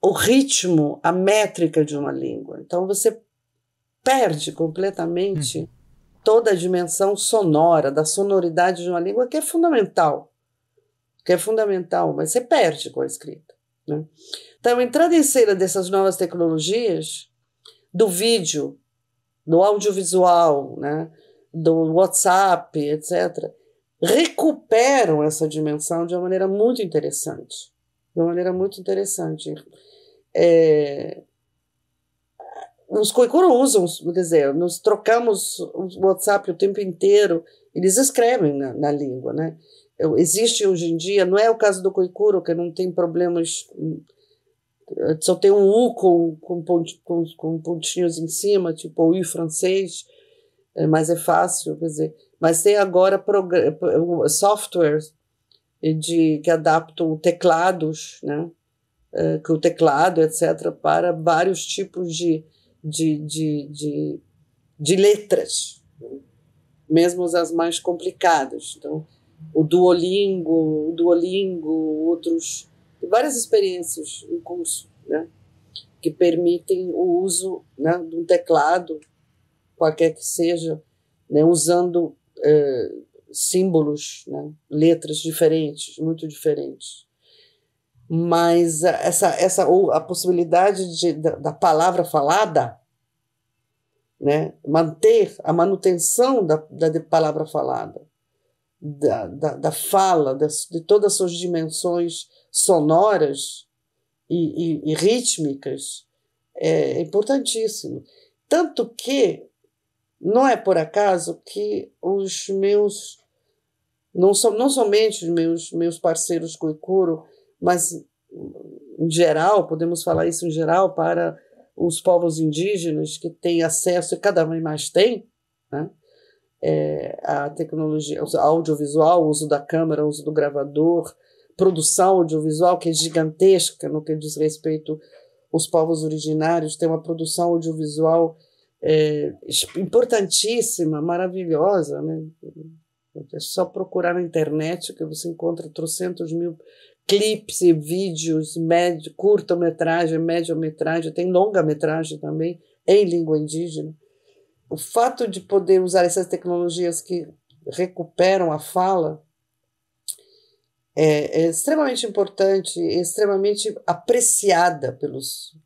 o ritmo, a métrica de uma língua. Então você perde completamente hum. toda a dimensão sonora, da sonoridade de uma língua, que é fundamental que é fundamental, mas você perde com a escrita. Né? Então, a entrada em cena dessas novas tecnologias, do vídeo, do audiovisual, né, do WhatsApp, etc., recuperam essa dimensão de uma maneira muito interessante. De uma maneira muito interessante. É, os Koikuro usam, quer dizer, nós trocamos o WhatsApp o tempo inteiro, eles escrevem na, na língua, né? existe hoje em dia, não é o caso do coicuro, que não tem problemas, eh, só tem um U com, com, com, com pontinhos em cima, tipo o U francês, é mas é fácil, quer dizer. Mas tem agora softwares de, que adaptam teclados, né? É, que o teclado, etc., para vários tipos de, de, de, de, de letras, né, mesmo as mais complicadas. Então, o Duolingo, o Duolingo, outros várias experiências em curso, né, que permitem o uso, né, de um teclado qualquer que seja, né, usando é, símbolos, né, letras diferentes, muito diferentes. Mas essa essa ou a possibilidade de, da, da palavra falada, né, manter a manutenção da, da palavra falada da, da, da fala, das, de todas as suas dimensões sonoras e, e, e rítmicas, é, é importantíssimo. Tanto que não é por acaso que os meus, não, so, não somente os meus, meus parceiros Kuikuro, mas em geral, podemos falar isso em geral para os povos indígenas que têm acesso, e cada vez mais têm, né? é, a tecnologia, o audiovisual, o uso da câmera, o uso do gravador, produção audiovisual que é gigantesca no que diz respeito aos povos originários, tem uma produção audiovisual é, importantíssima, maravilhosa, né? É só procurar na internet que você encontra trocentos mil clipes e vídeos, médio, curta-metragem, média-metragem, tem longa-metragem também, em língua indígena o fato de poder usar essas tecnologias que recuperam a fala é, é extremamente importante, é extremamente apreciada pelos,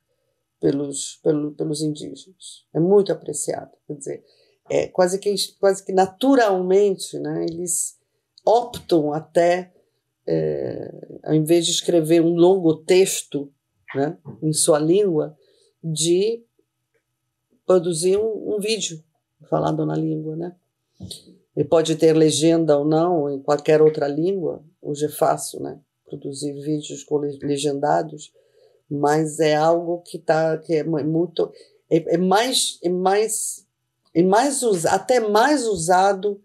pelos, pelo, pelos indígenas. É muito apreciada. Quer dizer, é quase que, quase que naturalmente né, eles optam até, é, ao invés de escrever um longo texto né, em sua língua, de produzir um, um vídeo falado na língua, né? E pode ter legenda ou não, em qualquer outra língua, hoje é fácil, né? Produzir vídeos com legendados, mas é algo que tá, que é muito, é, é mais, é mais, é mais até mais usado,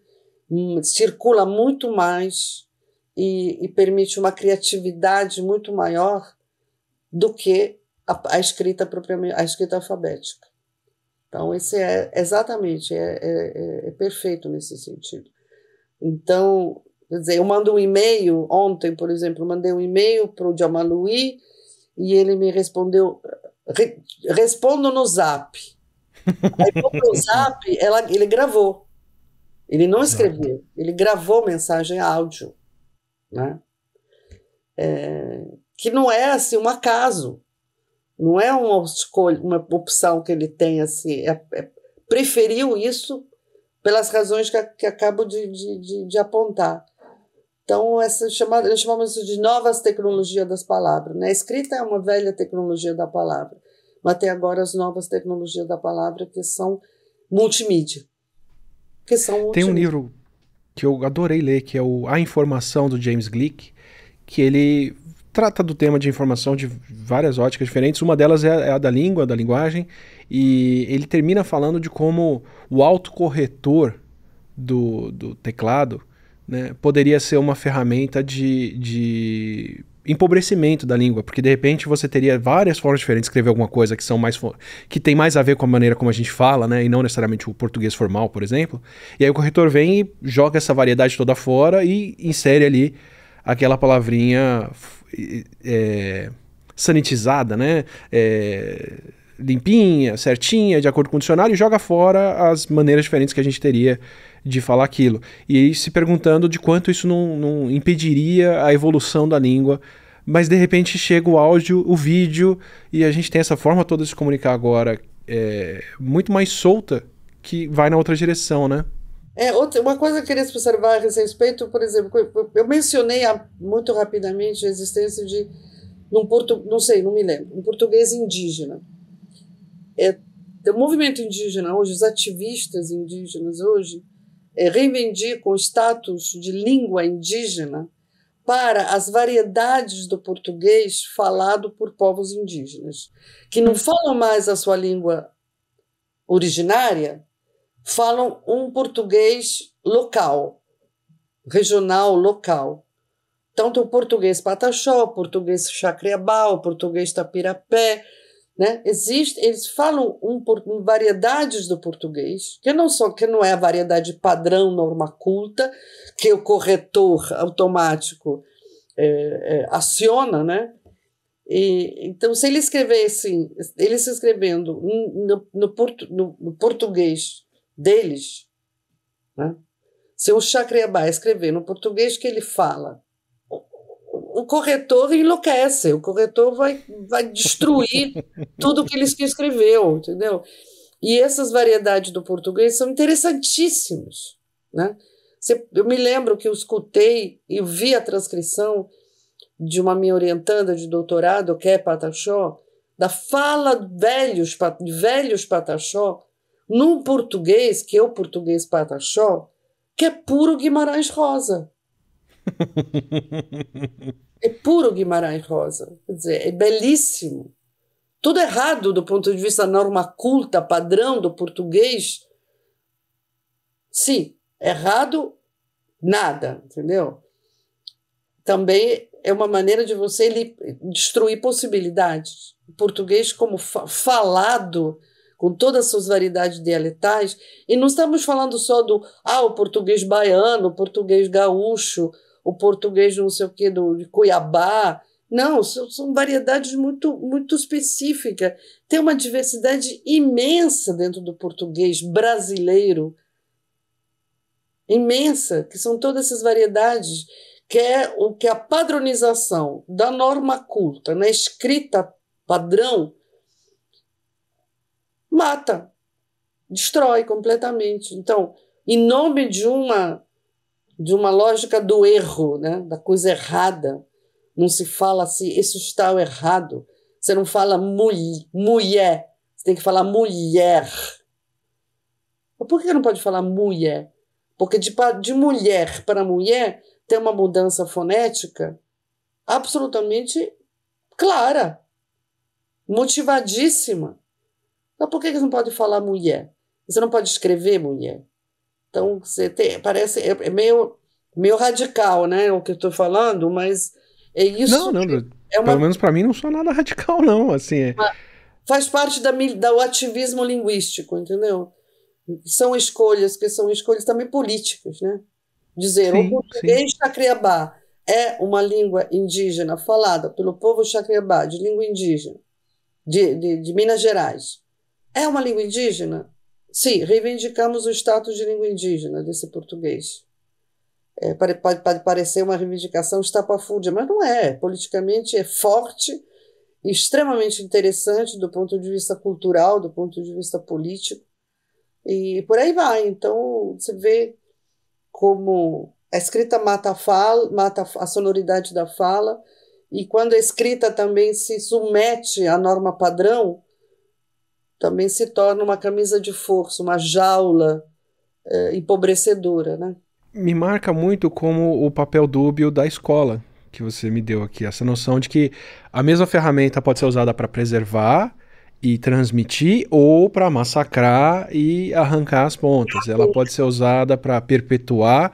hum, circula muito mais e, e permite uma criatividade muito maior do que a, a escrita propriamente, a escrita alfabética. Então, esse é exatamente, é, é, é perfeito nesse sentido. Então, quer dizer, eu mando um e-mail, ontem, por exemplo, mandei um e-mail para o Jamaluí e ele me respondeu, re, respondo no zap. Aí no zap, ela, ele gravou. Ele não escreveu, ele gravou mensagem áudio, né? É, que não é assim um acaso, não é uma escolha, uma opção que ele tem assim. É, é, preferiu isso pelas razões que, que acabo de, de, de, de apontar. Então, essa chamada, nós chamamos isso de novas tecnologias das palavras. Né? A escrita é uma velha tecnologia da palavra, mas tem agora as novas tecnologias da palavra que são multimídia. Que são multimídia. Tem um livro que eu adorei ler, que é o A Informação do James Glick, que ele trata do tema de informação de várias óticas diferentes. Uma delas é, é a da língua, da linguagem, e ele termina falando de como o autocorretor do, do teclado né, poderia ser uma ferramenta de, de empobrecimento da língua, porque de repente você teria várias formas diferentes de escrever alguma coisa que são mais que tem mais a ver com a maneira como a gente fala, né, e não necessariamente o português formal, por exemplo. E aí o corretor vem e joga essa variedade toda fora e insere ali aquela palavrinha é, sanitizada, né? É, limpinha, certinha, de acordo com o dicionário, e joga fora as maneiras diferentes que a gente teria de falar aquilo. E se perguntando de quanto isso não, não impediria a evolução da língua mas de repente chega o áudio, o vídeo, e a gente tem essa forma toda de se comunicar agora é, muito mais solta que vai na outra direção, né? É, outra, uma coisa que eu queria observar a esse respeito, por exemplo, eu mencionei muito rapidamente a existência de num portu, não sei, não me lembro, um português indígena. É, o movimento indígena hoje, os ativistas indígenas hoje, é, reivindicam o status de língua indígena para as variedades do português falado por povos indígenas, que não falam mais a sua língua originária, falam um português local, regional, local. Então tem o português pataxó, o português chacriabal, o português tapirapé, né? Existe, eles falam um, um, variedades do português, que não só que não é a variedade padrão norma culta que o corretor automático é, é, aciona, né? E, então, se ele escrevesse, assim, ele se escrevendo no, no, no, no português deles. Né? Se o Chacriabá escrever no português que ele fala, o corretor enlouquece, o corretor vai, vai destruir tudo que ele escreveu, entendeu? E essas variedades do português são interessantíssimas. Né? Eu me lembro que eu escutei e vi a transcrição de uma minha orientanda de doutorado, que é Pataxó, da fala velhos, velhos Pataxó, num português, que é o português pataxó, que é puro Guimarães Rosa. é puro Guimarães Rosa. Quer dizer, é belíssimo. Tudo errado do ponto de vista norma culta, padrão do português. Sim, errado, nada, entendeu? Também é uma maneira de você destruir possibilidades. O português, como falado, com todas as suas variedades dialetais, e não estamos falando só do ah, o português baiano, o português gaúcho, o português não sei o que do, de Cuiabá. Não, são, são variedades muito, muito específicas. Tem uma diversidade imensa dentro do português brasileiro. Imensa, que são todas essas variedades que é o que é a padronização da norma culta na né? escrita padrão mata, destrói completamente. Então, em nome de uma de uma lógica do erro, né, da coisa errada, não se fala assim, isso está errado. Você não fala mulher, você tem que falar mulher. Por que não pode falar mulher? Porque de, de mulher para mulher tem uma mudança fonética absolutamente clara, motivadíssima. Então, por que você não pode falar mulher? Você não pode escrever mulher? Então, você tem, parece, é, é meio, meio radical, né, o que eu estou falando, mas é isso. Não, não, é uma... pelo menos para mim não sou nada radical, não, assim. É... Faz parte da, do ativismo linguístico, entendeu? São escolhas, que são escolhas também políticas, né? Dizer, sim, o português é uma língua indígena falada pelo povo chacreabá, de língua indígena, de, de, de Minas Gerais é uma língua indígena? Sim, reivindicamos o status de língua indígena, disse português. É, pode, pode parecer uma reivindicação estapafúrdia, mas não é. Politicamente é forte, extremamente interessante do ponto de vista cultural, do ponto de vista político, e por aí vai. Então, você vê como a escrita mata a, fala, mata a sonoridade da fala, e quando a escrita também se submete à norma padrão, também se torna uma camisa de força, uma jaula é, empobrecedora, né? Me marca muito como o papel dúbio da escola que você me deu aqui, essa noção de que a mesma ferramenta pode ser usada para preservar e transmitir ou para massacrar e arrancar as pontas. Ela pode ser usada para perpetuar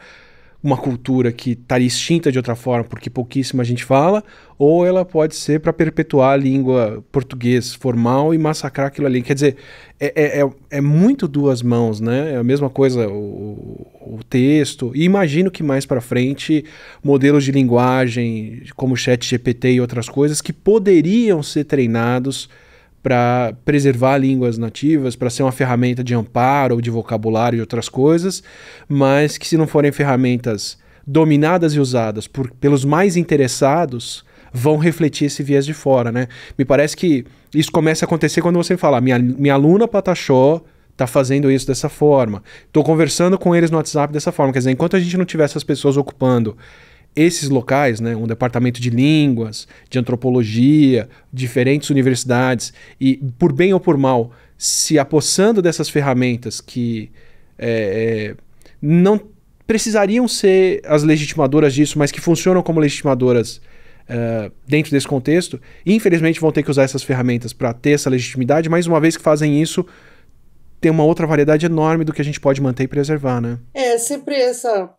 uma cultura que estaria tá extinta de outra forma, porque pouquíssima gente fala, ou ela pode ser para perpetuar a língua português formal e massacrar aquilo ali. Quer dizer, é, é, é, é muito duas mãos, né? É a mesma coisa o, o texto. E imagino que mais para frente, modelos de linguagem, como o chat GPT e outras coisas, que poderiam ser treinados para preservar línguas nativas, para ser uma ferramenta de amparo, de vocabulário e outras coisas, mas que se não forem ferramentas dominadas e usadas por, pelos mais interessados, vão refletir esse viés de fora, né? Me parece que isso começa a acontecer quando você fala, minha, minha aluna Pataxó tá fazendo isso dessa forma. Tô conversando com eles no WhatsApp dessa forma. Quer dizer, enquanto a gente não tiver essas pessoas ocupando esses locais, né, um departamento de línguas, de antropologia, diferentes universidades, e por bem ou por mal, se apossando dessas ferramentas que é, é não precisariam ser as legitimadoras disso, mas que funcionam como legitimadoras uh, dentro desse contexto, infelizmente vão ter que usar essas ferramentas para ter essa legitimidade, mas uma vez que fazem isso, tem uma outra variedade enorme do que a gente pode manter e preservar, né? É, sempre essa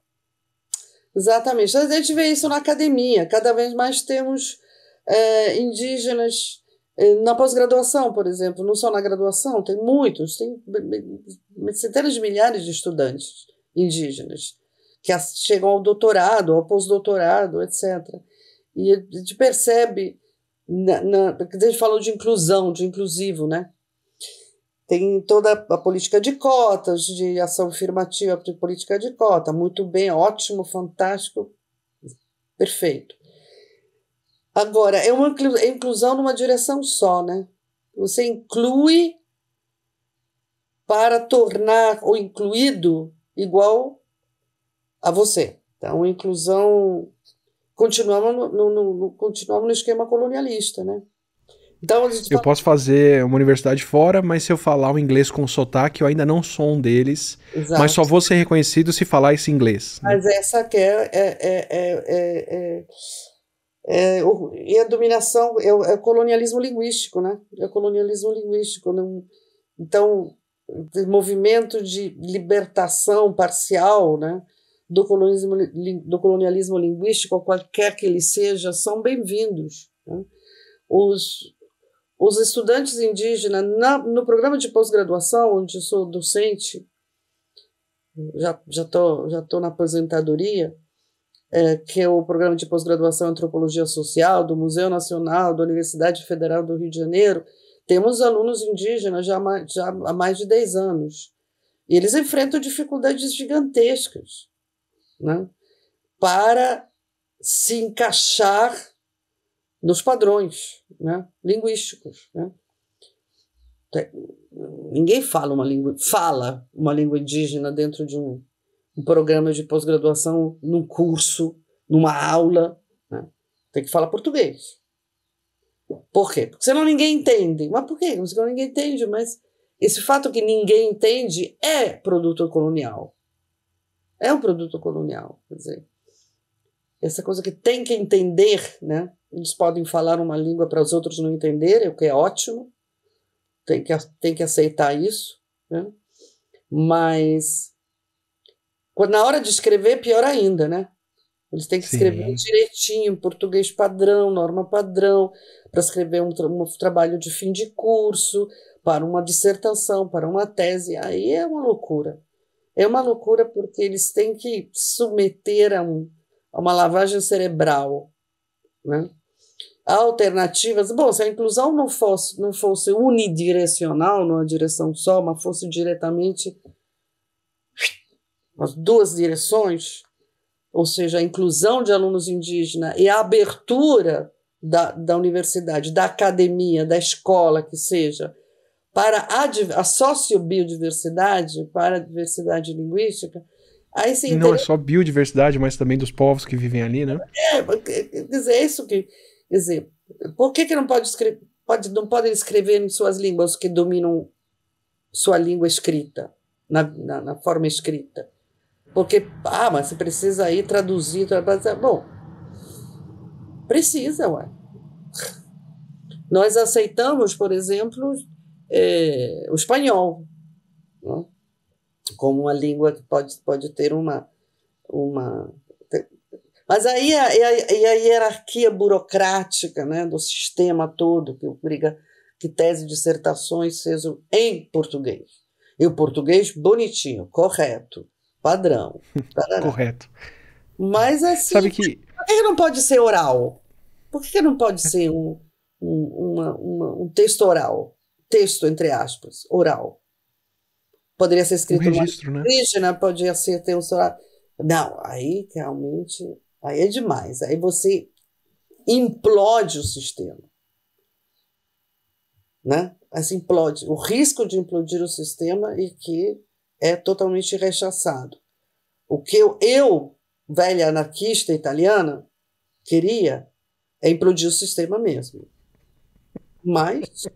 Exatamente. Então, a gente vê isso na academia. Cada vez mais temos é, indígenas é, na pós-graduação, por exemplo. Não só na graduação, tem muitos, tem centenas de milhares de estudantes indígenas que chegam ao doutorado, ao pós-doutorado, etc. E a gente percebe, na, na, a gente falou de inclusão, de inclusivo, né? Tem toda a política de cotas, de ação afirmativa, de política de cota. Muito bem, ótimo, fantástico, perfeito. Agora, é uma é inclusão numa direção só, né? Você inclui para tornar o incluído igual a você. Então, inclusão. Continuamos no, no, no, continuamos no esquema colonialista, né? Então, eles eu posso fazer uma universidade fora, mas se eu falar o inglês com sotaque, eu ainda não sou um deles. Exato. Mas só vou ser reconhecido se falar esse inglês. Né? Mas essa que é, é, é, é, é o, e a dominação é o, é o, colonialismo linguístico, né? É o colonialismo linguístico. Não, então, movimento de libertação parcial, né? Do colonialismo, do colonialismo linguístico, qualquer que ele seja, são bem-vindos. Né? Os, os estudantes indígenas, na, no programa de pós-graduação, onde eu sou docente, já já tô, já tô na aposentadoria, é, que é o programa de pós-graduação em antropologia social do Museu Nacional da Universidade Federal do Rio de Janeiro, temos alunos indígenas já, já há mais de 10 anos. E eles enfrentam dificuldades gigantescas né, para se encaixar nos padrões né, linguísticos. Né? Ninguém fala uma língua, fala uma língua indígena dentro de um, um programa de pós-graduação, num curso, numa aula. Né? Tem que falar português. Por quê? Porque senão ninguém entende. Mas por quê? Porque ninguém entende, mas esse fato que ninguém entende é produto colonial. É um produto colonial. Quer dizer, essa coisa que tem que entender, né? eles podem falar uma língua para os outros não entenderem, o que é ótimo, tem que, tem que aceitar isso, né? mas na hora de escrever, pior ainda, né? Eles têm que Sim. escrever direitinho, português padrão, norma padrão, para escrever um, tra um trabalho de fim de curso, para uma dissertação, para uma tese. Aí é uma loucura. É uma loucura porque eles têm que submeter a, um, a uma lavagem cerebral, né? alternativas. Bom, se a inclusão não fosse, não fosse unidirecional, numa direção só, mas fosse diretamente as duas direções, ou seja, a inclusão de alunos indígenas e a abertura da, da universidade, da academia, da escola, que seja, para a, a sociobiodiversidade, para a diversidade linguística, Aí, sim, não é só biodiversidade, mas também dos povos que vivem ali, né? É, quer dizer, é isso que Quer dizer, por que, que não, pode pode, não podem escrever em suas línguas que dominam sua língua escrita, na, na, na forma escrita? Porque, ah, mas você precisa aí traduzir. traduzir. Bom, precisa, ué. Nós aceitamos, por exemplo, é, o espanhol não? Né? como uma língua que pode, pode ter uma, uma mas aí a, a, a hierarquia burocrática né, do sistema todo que obriga que tese e dissertações sejam em português. E o português bonitinho, correto, padrão. correto. Mas assim, Sabe que... por que não pode ser oral? Por que não pode ser um, um, uma, uma, um texto oral? Texto, entre aspas, oral. Poderia ser escrito um registro, indígena, né? poderia ser ter um Não, aí realmente Aí é demais. Aí você implode o sistema. Né? Assim, implode. O risco de implodir o sistema e que é totalmente rechaçado. O que eu, eu velha anarquista italiana, queria é implodir o sistema mesmo. Mas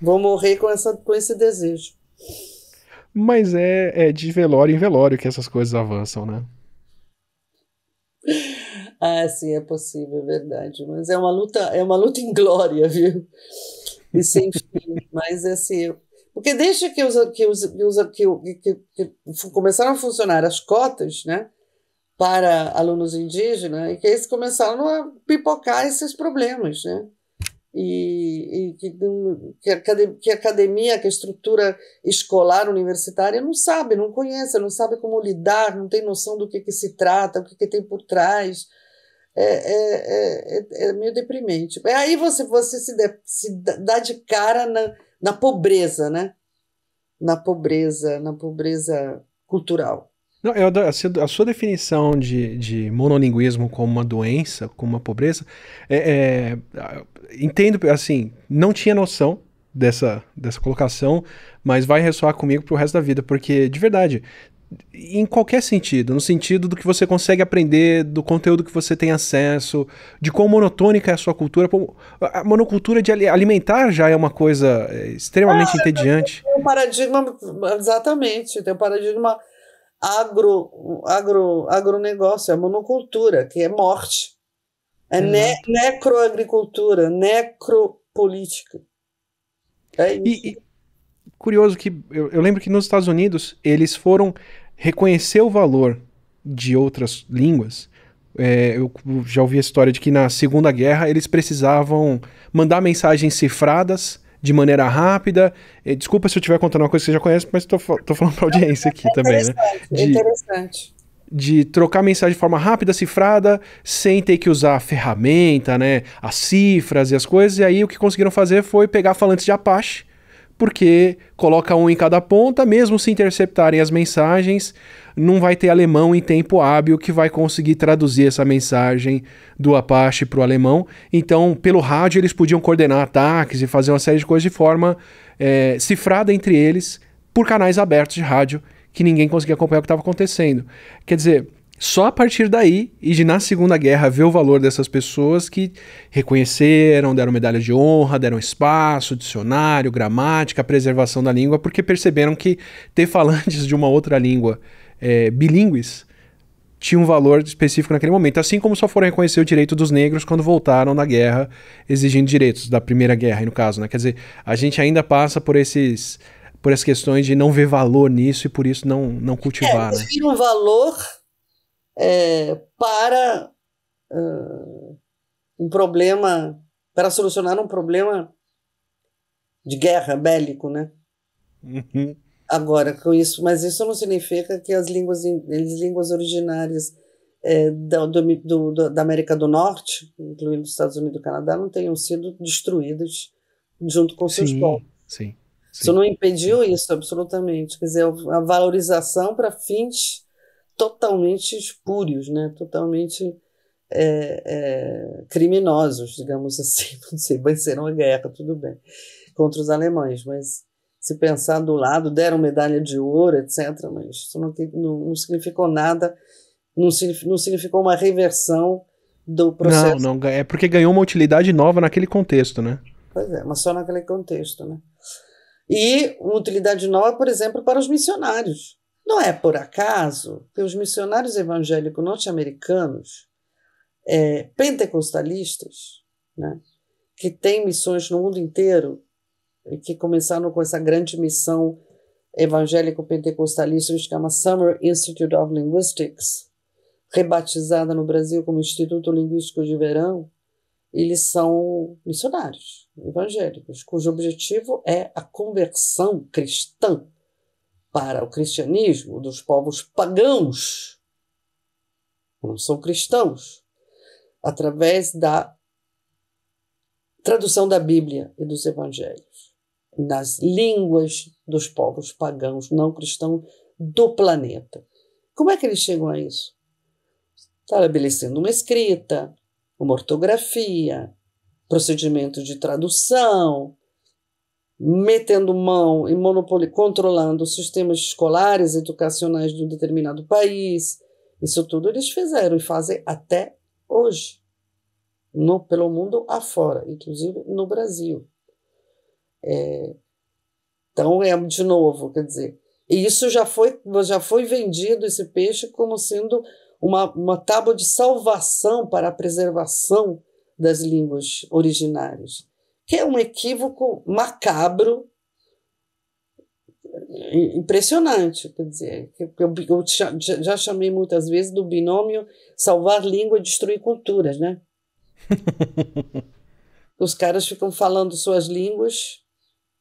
vou morrer com, essa, com esse desejo. Mas é, é de velório em velório que essas coisas avançam, né? ah, sim, é possível, é verdade. Mas é uma luta, é uma luta inglória, viu? E sem fim. Mas assim, porque desde que, os, que, os, que, os, que, que, que, começaram a funcionar as cotas, né? Para alunos indígenas, né, e que eles começaram a pipocar esses problemas, né? e, e que, que, a academia, que, a academia, que a estrutura escolar, universitária não sabe, não conhece, não sabe como lidar, não tem noção do que, que se trata, o que, que tem por trás. É, é, é, é, é meio deprimente. É, aí você, você se, de, se dá de cara na, na pobreza, né? Na pobreza, na pobreza cultural. Não, eu, a sua definição de, de, monolinguismo como uma doença, como uma pobreza, é, é, entendo, assim, não tinha noção dessa, dessa colocação, mas vai ressoar comigo pro resto da vida, porque, de verdade, em qualquer sentido, no sentido do que você consegue aprender, do conteúdo que você tem acesso, de quão monotônica é a sua cultura. A monocultura de alimentar já é uma coisa é, extremamente ah, entediante. Tem um paradigma, exatamente, tem um paradigma agro, agro, agronegócio, é monocultura, que é morte. É uhum. ne necroagricultura, necropolítica. É isso. E, e, curioso que eu, eu lembro que nos Estados Unidos eles foram reconhecer o valor de outras línguas. É, eu já ouvi a história de que na Segunda Guerra eles precisavam mandar mensagens cifradas de maneira rápida. Desculpa se eu estiver contando uma coisa que você já conhece, mas estou falando para audiência aqui é também, né? É de, interessante. De trocar mensagem de forma rápida, cifrada, sem ter que usar a ferramenta, né? As cifras e as coisas. E aí o que conseguiram fazer foi pegar falantes de Apache porque coloca um em cada ponta, mesmo se interceptarem as mensagens, não vai ter alemão em tempo hábil que vai conseguir traduzir essa mensagem do Apache para o alemão. Então, pelo rádio, eles podiam coordenar ataques e fazer uma série de coisas de forma é, cifrada entre eles por canais abertos de rádio que ninguém conseguia acompanhar o que estava acontecendo. Quer dizer, só a partir daí e de na Segunda Guerra ver o valor dessas pessoas que reconheceram, deram medalha de honra, deram espaço, dicionário, gramática, preservação da língua, porque perceberam que ter falantes de uma outra língua é, bilíngues tinha um valor específico naquele momento, assim como só foram reconhecer o direito dos negros quando voltaram da guerra exigindo direitos, da Primeira Guerra, no caso, né? Quer dizer, a gente ainda passa por esses por as questões de não ver valor nisso e por isso não não cultivar, é, né? um valor é, para uh, um problema, para solucionar um problema de guerra, bélico, né? Uhum. Agora, com isso, mas isso não significa que as línguas, as línguas originárias é, da, do, do, da América do Norte, incluindo os Estados Unidos e Canadá, não tenham sido destruídas junto com seus sim, povos. Sim, sim. Isso não impediu isso, absolutamente. Quer dizer, a valorização para fins totalmente espúrios, né? totalmente é, é, criminosos, digamos assim. Não sei, venceram a guerra, tudo bem, contra os alemães, mas se pensar do lado, deram medalha de ouro, etc., mas isso não, não, não significou nada, não, não significou uma reversão do processo. Não, não, é porque ganhou uma utilidade nova naquele contexto, né? Pois é, mas só naquele contexto, né? E uma utilidade nova, por exemplo, para os missionários. Não é por acaso que os missionários evangélicos norte-americanos, é, pentecostalistas, né, que têm missões no mundo inteiro, e que começaram com essa grande missão evangélico-pentecostalista que se chama Summer Institute of Linguistics, rebatizada no Brasil como Instituto Linguístico de Verão, eles são missionários evangélicos, cujo objetivo é a conversão cristã para o cristianismo dos povos pagãos, não são cristãos, através da tradução da Bíblia e dos evangelhos, nas línguas dos povos pagãos não cristãos do planeta. Como é que eles chegam a isso? Estabelecendo uma escrita, uma ortografia, procedimento de tradução, metendo mão e monopoli controlando os sistemas escolares, educacionais de um determinado país. Isso tudo eles fizeram e fazem até hoje, no, pelo mundo afora, inclusive no Brasil. É, então, é de novo, quer dizer, e isso já foi, já foi vendido, esse peixe, como sendo uma, uma tábua de salvação para a preservação das línguas originárias que é um equívoco macabro impressionante. Quer dizer, eu, eu já chamei muitas vezes do binômio salvar língua e destruir culturas, né? Os caras ficam falando suas línguas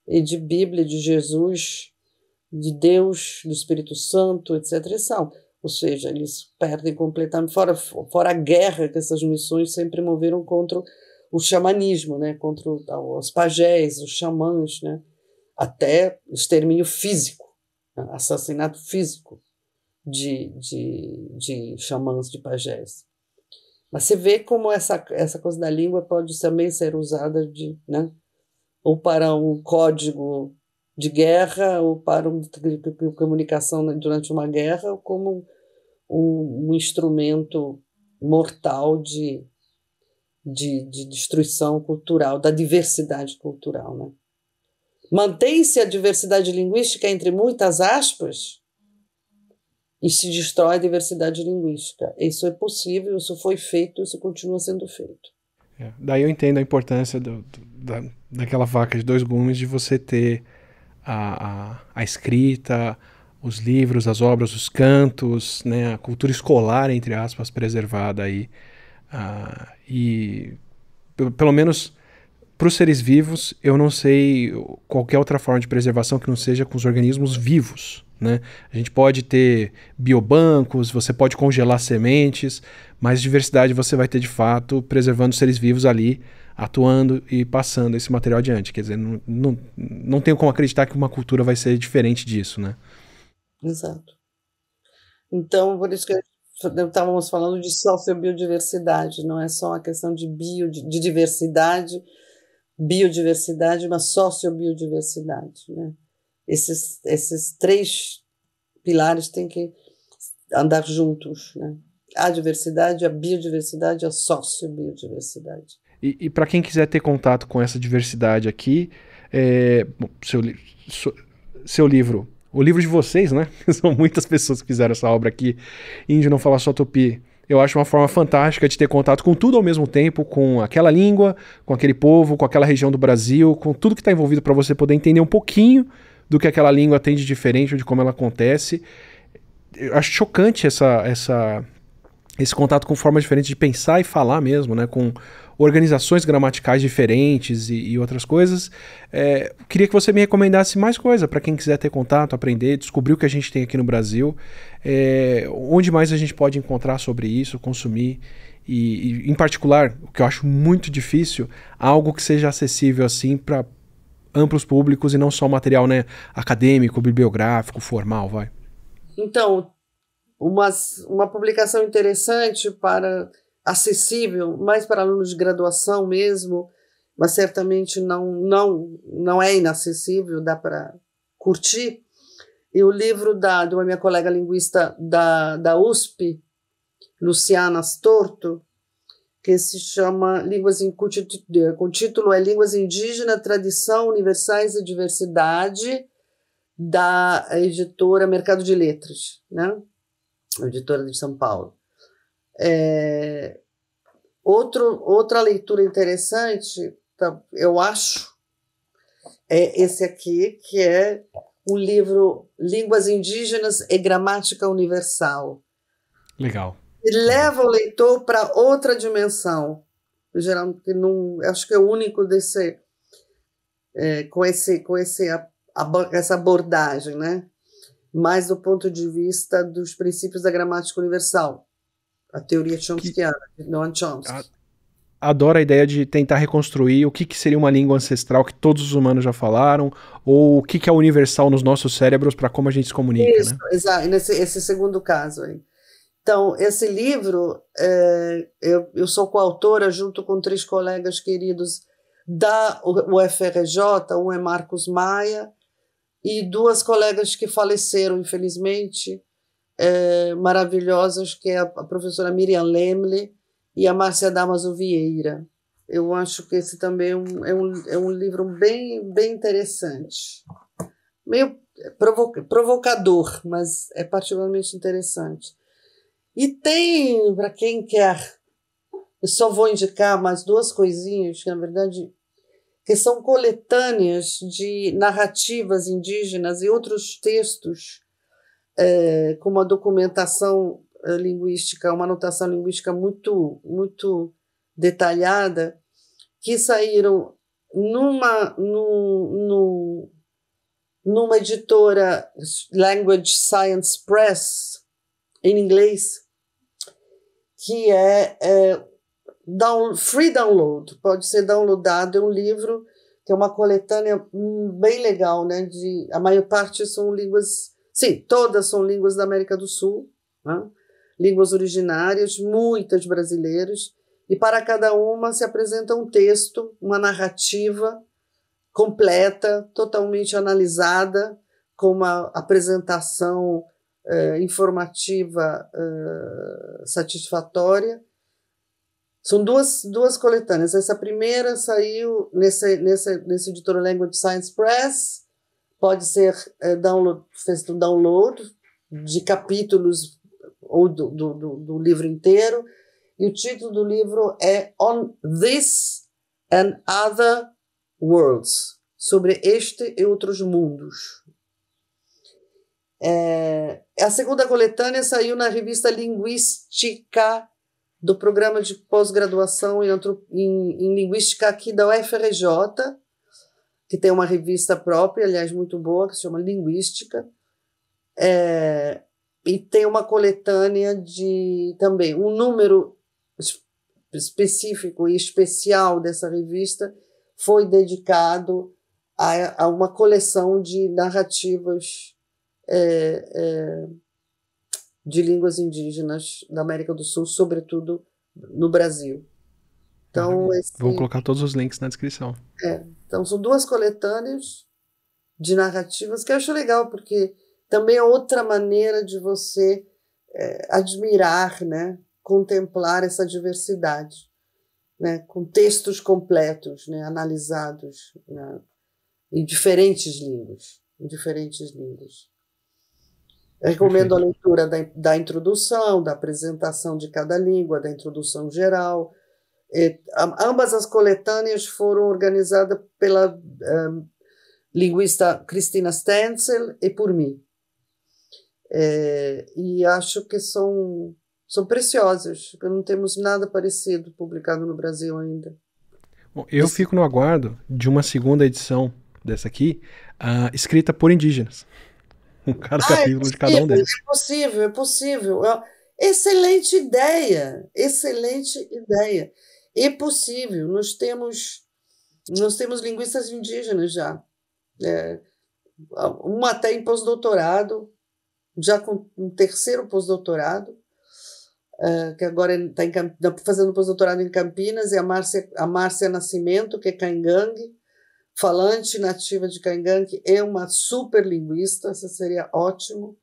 e de Bíblia, de Jesus, de Deus, do Espírito Santo, etc. E são. Ou seja, eles perdem completamente, fora, fora a guerra que essas missões sempre moveram contra o xamanismo, né, contra os pajés, os xamãs, né, até extermínio físico, né, assassinato físico de, de, de xamãs, de pajés. Mas você vê como essa, essa coisa da língua pode também ser usada de, né, ou para um código de guerra, ou para uma comunicação durante uma guerra, ou como um, um instrumento mortal de de, de destruição cultural, da diversidade cultural. Né? Mantém-se a diversidade linguística entre muitas aspas e se destrói a diversidade linguística. Isso é possível, isso foi feito, isso continua sendo feito. É, daí eu entendo a importância do, do, da, daquela vaca de dois gumes de você ter a, a, a, escrita, os livros, as obras, os cantos, né, a cultura escolar, entre aspas, preservada aí ah, e pelo menos para os seres vivos, eu não sei qualquer outra forma de preservação que não seja com os organismos vivos. Né? A gente pode ter biobancos, você pode congelar sementes, mas diversidade você vai ter de fato preservando os seres vivos ali, atuando e passando esse material adiante. Quer dizer, não, não, não tenho como acreditar que uma cultura vai ser diferente disso. Né? Exato. Então, por isso que eu estávamos falando de sociobiodiversidade, não é só a questão de, bio, de diversidade, biodiversidade, mas sociobiodiversidade. Né? Esses, esses três pilares têm que andar juntos. Né? A diversidade, a biodiversidade, a sociobiodiversidade. E, e para quem quiser ter contato com essa diversidade aqui, é, seu, seu livro o livro de vocês, né? São muitas pessoas que fizeram essa obra aqui, Índio Não Falar Só Tupi. Eu acho uma forma fantástica de ter contato com tudo ao mesmo tempo, com aquela língua, com aquele povo, com aquela região do Brasil, com tudo que está envolvido para você poder entender um pouquinho do que aquela língua tem de diferente, de como ela acontece. Eu acho chocante essa, essa, esse contato com formas diferentes de pensar e falar mesmo, né? Com organizações gramaticais diferentes e, e outras coisas. É, queria que você me recomendasse mais coisa para quem quiser ter contato, aprender, descobrir o que a gente tem aqui no Brasil, é, onde mais a gente pode encontrar sobre isso, consumir. E, e, em particular, o que eu acho muito difícil, algo que seja acessível assim para amplos públicos e não só material né, acadêmico, bibliográfico, formal, vai. Então, umas, uma publicação interessante para acessível, mais para alunos de graduação mesmo, mas certamente não, não, não é inacessível, dá para curtir. E o livro da, de uma minha colega linguista da, da USP, Luciana Astorto, que se chama Línguas in, com título é Línguas indígenas Tradição, Universais e Diversidade, da editora Mercado de Letras, né? editora de São Paulo. É, outro, outra leitura interessante, tá, eu acho, é esse aqui, que é o livro Línguas Indígenas e Gramática Universal. Legal. E leva o leitor para outra dimensão. Geralmente, não, acho que é o único desse, é, com, esse, com esse, a, a, essa abordagem, né? mais do ponto de vista dos princípios da gramática universal. A teoria chomskiana, que... É Noam Chomsky. A... Adoro a ideia de tentar reconstruir o que, que, seria uma língua ancestral que todos os humanos já falaram, ou o que, que é universal nos nossos cérebros para como a gente se comunica. Né? Isso, né? exato, nesse esse segundo caso aí. Então, esse livro, é, eu, eu sou coautora junto com três colegas queridos da UFRJ, um é Marcos Maia, e duas colegas que faleceram, infelizmente, é, maravilhosas, que é a, a professora Miriam Lemle e a Márcia Damaso Vieira. Eu acho que esse também é um, é um, é um livro bem, bem interessante. Meio provocador, mas é particularmente interessante. E tem, para quem quer, eu só vou indicar mais duas coisinhas, que na verdade que são coletâneas de narrativas indígenas e outros textos é, com uma documentação eh, linguística, uma anotação linguística muito, muito detalhada, que saíram numa, num, num, numa editora Language Science Press, em inglês, que é, é down, free download, pode ser downloadado, é um livro que é uma coletânea hum, bem legal, né? De, a maior parte são línguas Sim, todas são línguas da América do Sul, né? línguas originárias, muitas brasileiras, e para cada uma se apresenta um texto, uma narrativa completa, totalmente analisada, com uma apresentação eh, informativa eh, satisfatória. São duas, duas coletâneas. Essa primeira saiu nesse, nesse, nesse editor Language Science Press, pode ser é, download, feito download de capítulos ou do, do, do, livro inteiro. E o título do livro é On This and Other Worlds sobre este e outros mundos. É, a segunda coletânea saiu na revista Linguística do programa de pós-graduação em, em, em Linguística aqui da UFRJ, que tem uma revista própria, aliás, muito boa, que se chama Linguística. É, e tem uma coletânea de também um número específico e especial dessa revista foi dedicado a, a uma coleção de narrativas é, é, de línguas indígenas da América do Sul, sobretudo no Brasil. Então, uhum. esse... Vou colocar todos os links na descrição. É, então são duas coletâneas de narrativas que eu acho legal, porque também é outra maneira de você é, admirar, né? contemplar essa diversidade, né? com textos completos, né? analisados né? em diferentes línguas. Em diferentes línguas. Eu recomendo a leitura da, da introdução, da apresentação de cada língua, da introdução geral, ambas as coletâneas foram organizadas pela um, ehm, linguista Cristina Stenzel e por mim. É, e acho que são, são preciosas, não temos nada parecido publicado no Brasil ainda. Bom, eu Esse... fico no aguardo de uma segunda edição dessa aqui, uh, escrita por indígenas. Um cada ah, capítulo é possível, de cada um deles. É possível, é possível. Excelente ideia, excelente ideia. É possível, nós temos, nós temos linguistas indígenas já, é, uma até em pós-doutorado, já com um terceiro pós-doutorado, eh, que agora está tá fazendo pós-doutorado em Campinas, e é a Márcia, a Márcia Nascimento, que é caingangue, falante nativa de caingangue, é uma super linguista, isso seria ótimo.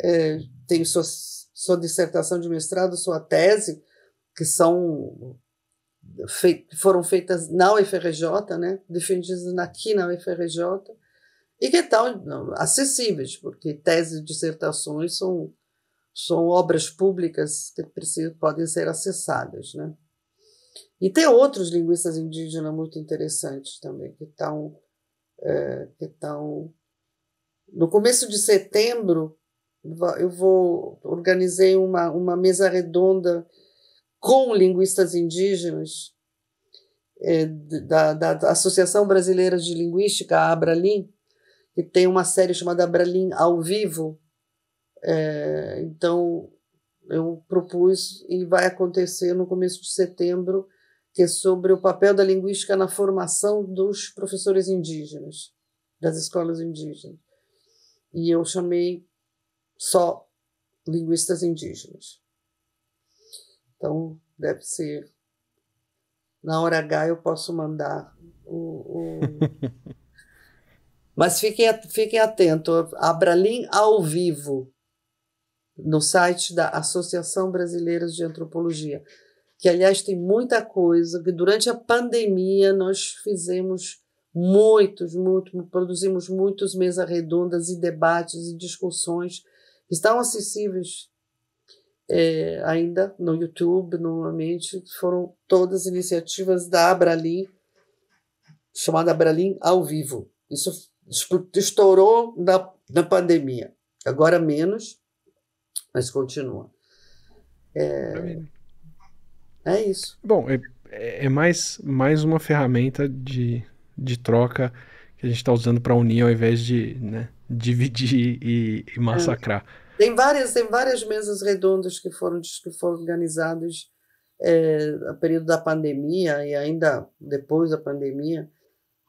É, eh, tem sua, sua dissertação de mestrado, sua tese, que são foram feitas na UFRJ, né, defendidas aqui na UFRJ, e que estão acessíveis, porque teses e dissertações são, são obras públicas que precisam, podem ser acessadas. Né. E tem outros linguistas indígenas muito interessantes também, que estão. É, que estão no começo de setembro, eu vou organizei uma, uma mesa redonda com linguistas indígenas é, da, da, Associação Brasileira de Linguística, a Abralim, que tem uma série chamada Abralim ao vivo. É, então, eu propus e vai acontecer no começo de setembro, que é sobre o papel da linguística na formação dos professores indígenas, das escolas indígenas. E eu chamei só linguistas indígenas. Então, deve ser. Na hora H eu posso mandar o. o... Mas fiquem, fiquem atentos, Abralim ao vivo, no site da Associação Brasileira de Antropologia, que aliás tem muita coisa, que durante a pandemia nós fizemos muitos, muito, produzimos muitos mesas redondas e debates e discussões, estão acessíveis é, ainda no YouTube, normalmente, foram todas iniciativas da Abralim, chamada Abralim ao vivo. Isso estourou na, na pandemia. Agora menos, mas continua. É, é isso. Bom, é, é mais, mais uma ferramenta de, de troca que a gente está usando para unir ao invés de né, dividir e, e é. massacrar. É. Tem várias, tem várias mesas redondas que foram, que foram organizadas é, eh, no período da pandemia e ainda depois da pandemia,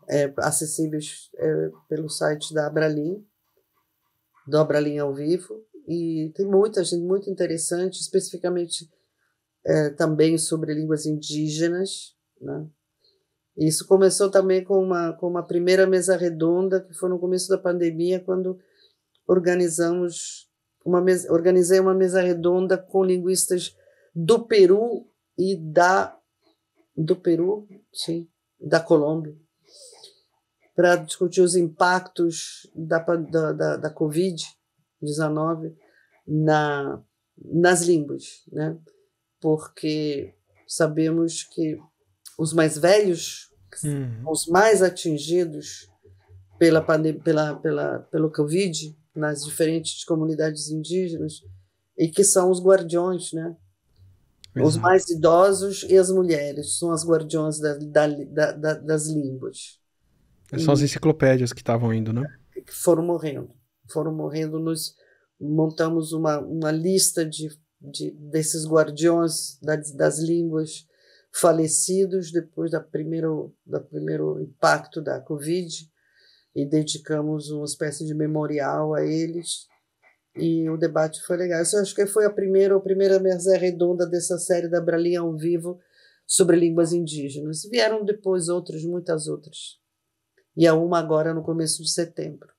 é, acessíveis é, pelo site da Abralim, do Abralim ao vivo. E tem muita gente muito interessante, especificamente é, também sobre línguas indígenas. Né? Isso começou também com uma, com uma primeira mesa redonda, que foi no começo da pandemia, quando organizamos uma mesa, organizei uma mesa redonda com linguistas do Peru e da do Peru, sim, da Colômbia, para discutir os impactos da, da, da, da Covid-19 na, nas línguas, né? porque sabemos que os mais velhos, uhum. os mais atingidos pela, pela, pela, pelo Covid, nas diferentes comunidades indígenas e que são os guardiões, né? Exato. Os uhum. mais idosos e as mulheres são as guardiões da, da, da, das línguas. É são as enciclopédias que estavam indo, né? Que foram morrendo. Foram morrendo. Nós montamos uma, uma lista de, de desses guardiões das línguas falecidos depois da primeiro, do primeiro impacto da Covid e dedicamos uma espécie de memorial a eles. E o debate foi legal. Eu acho que foi a primeira, a primeira mesa redonda dessa série da Bralinha ao vivo sobre línguas indígenas. Vieram depois outras, muitas outras. E há uma agora no começo de setembro.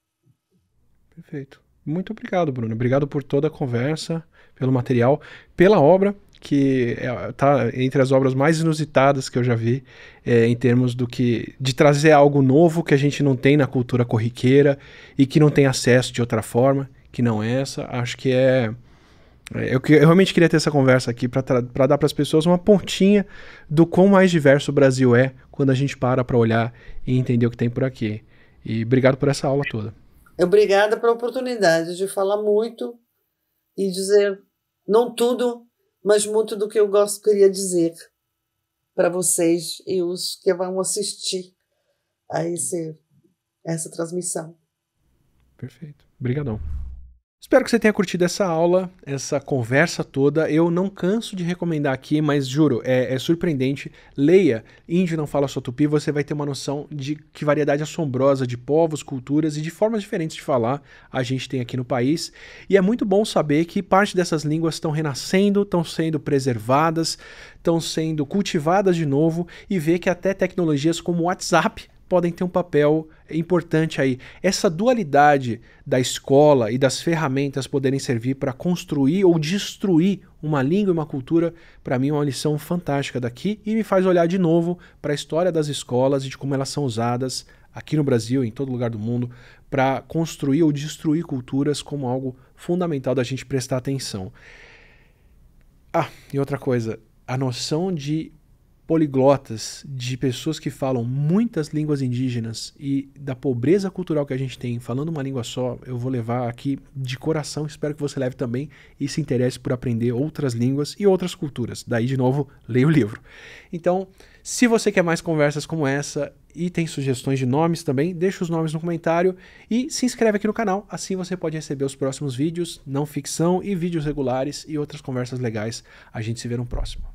Perfeito. Muito obrigado, Bruno. Obrigado por toda a conversa, pelo material, pela obra que está é, entre as obras mais inusitadas que eu já vi é, em termos do que de trazer algo novo que a gente não tem na cultura corriqueira e que não tem acesso de outra forma que não é essa. Acho que é, é eu, eu, realmente queria ter essa conversa aqui para dar para as pessoas uma pontinha do quão mais diverso o Brasil é quando a gente para para olhar e entender o que tem por aqui. E obrigado por essa aula toda. Obrigada pela oportunidade de falar muito e dizer não tudo mas muito do que eu gosto queria dizer para vocês e os que vão assistir a esse, essa transmissão. Perfeito. Obrigadão. Espero que você tenha curtido essa aula, essa conversa toda. Eu não canso de recomendar aqui, mas juro, é, é, surpreendente. Leia Índio Não Fala Só Tupi, você vai ter uma noção de que variedade assombrosa de povos, culturas e de formas diferentes de falar a gente tem aqui no país. E é muito bom saber que parte dessas línguas estão renascendo, estão sendo preservadas, estão sendo cultivadas de novo e ver que até tecnologias como o WhatsApp podem ter um papel importante aí. Essa dualidade da escola e das ferramentas poderem servir para construir ou destruir uma língua e uma cultura, para mim é uma lição fantástica daqui e me faz olhar de novo para a história das escolas e de como elas são usadas aqui no Brasil, em todo lugar do mundo, para construir ou destruir culturas como algo fundamental da gente prestar atenção. Ah, e outra coisa, a noção de poliglotas, de pessoas que falam muitas línguas indígenas e da pobreza cultural que a gente tem falando uma língua só, eu vou levar aqui de coração. Espero que você leve também e se interesse por aprender outras línguas e outras culturas. Daí, de novo, leia o livro. Então, se você quer mais conversas como essa e tem sugestões de nomes também, deixa os nomes no comentário e se inscreve aqui no canal, assim você pode receber os próximos vídeos, não ficção e vídeos regulares e outras conversas legais. A gente se vê no próximo.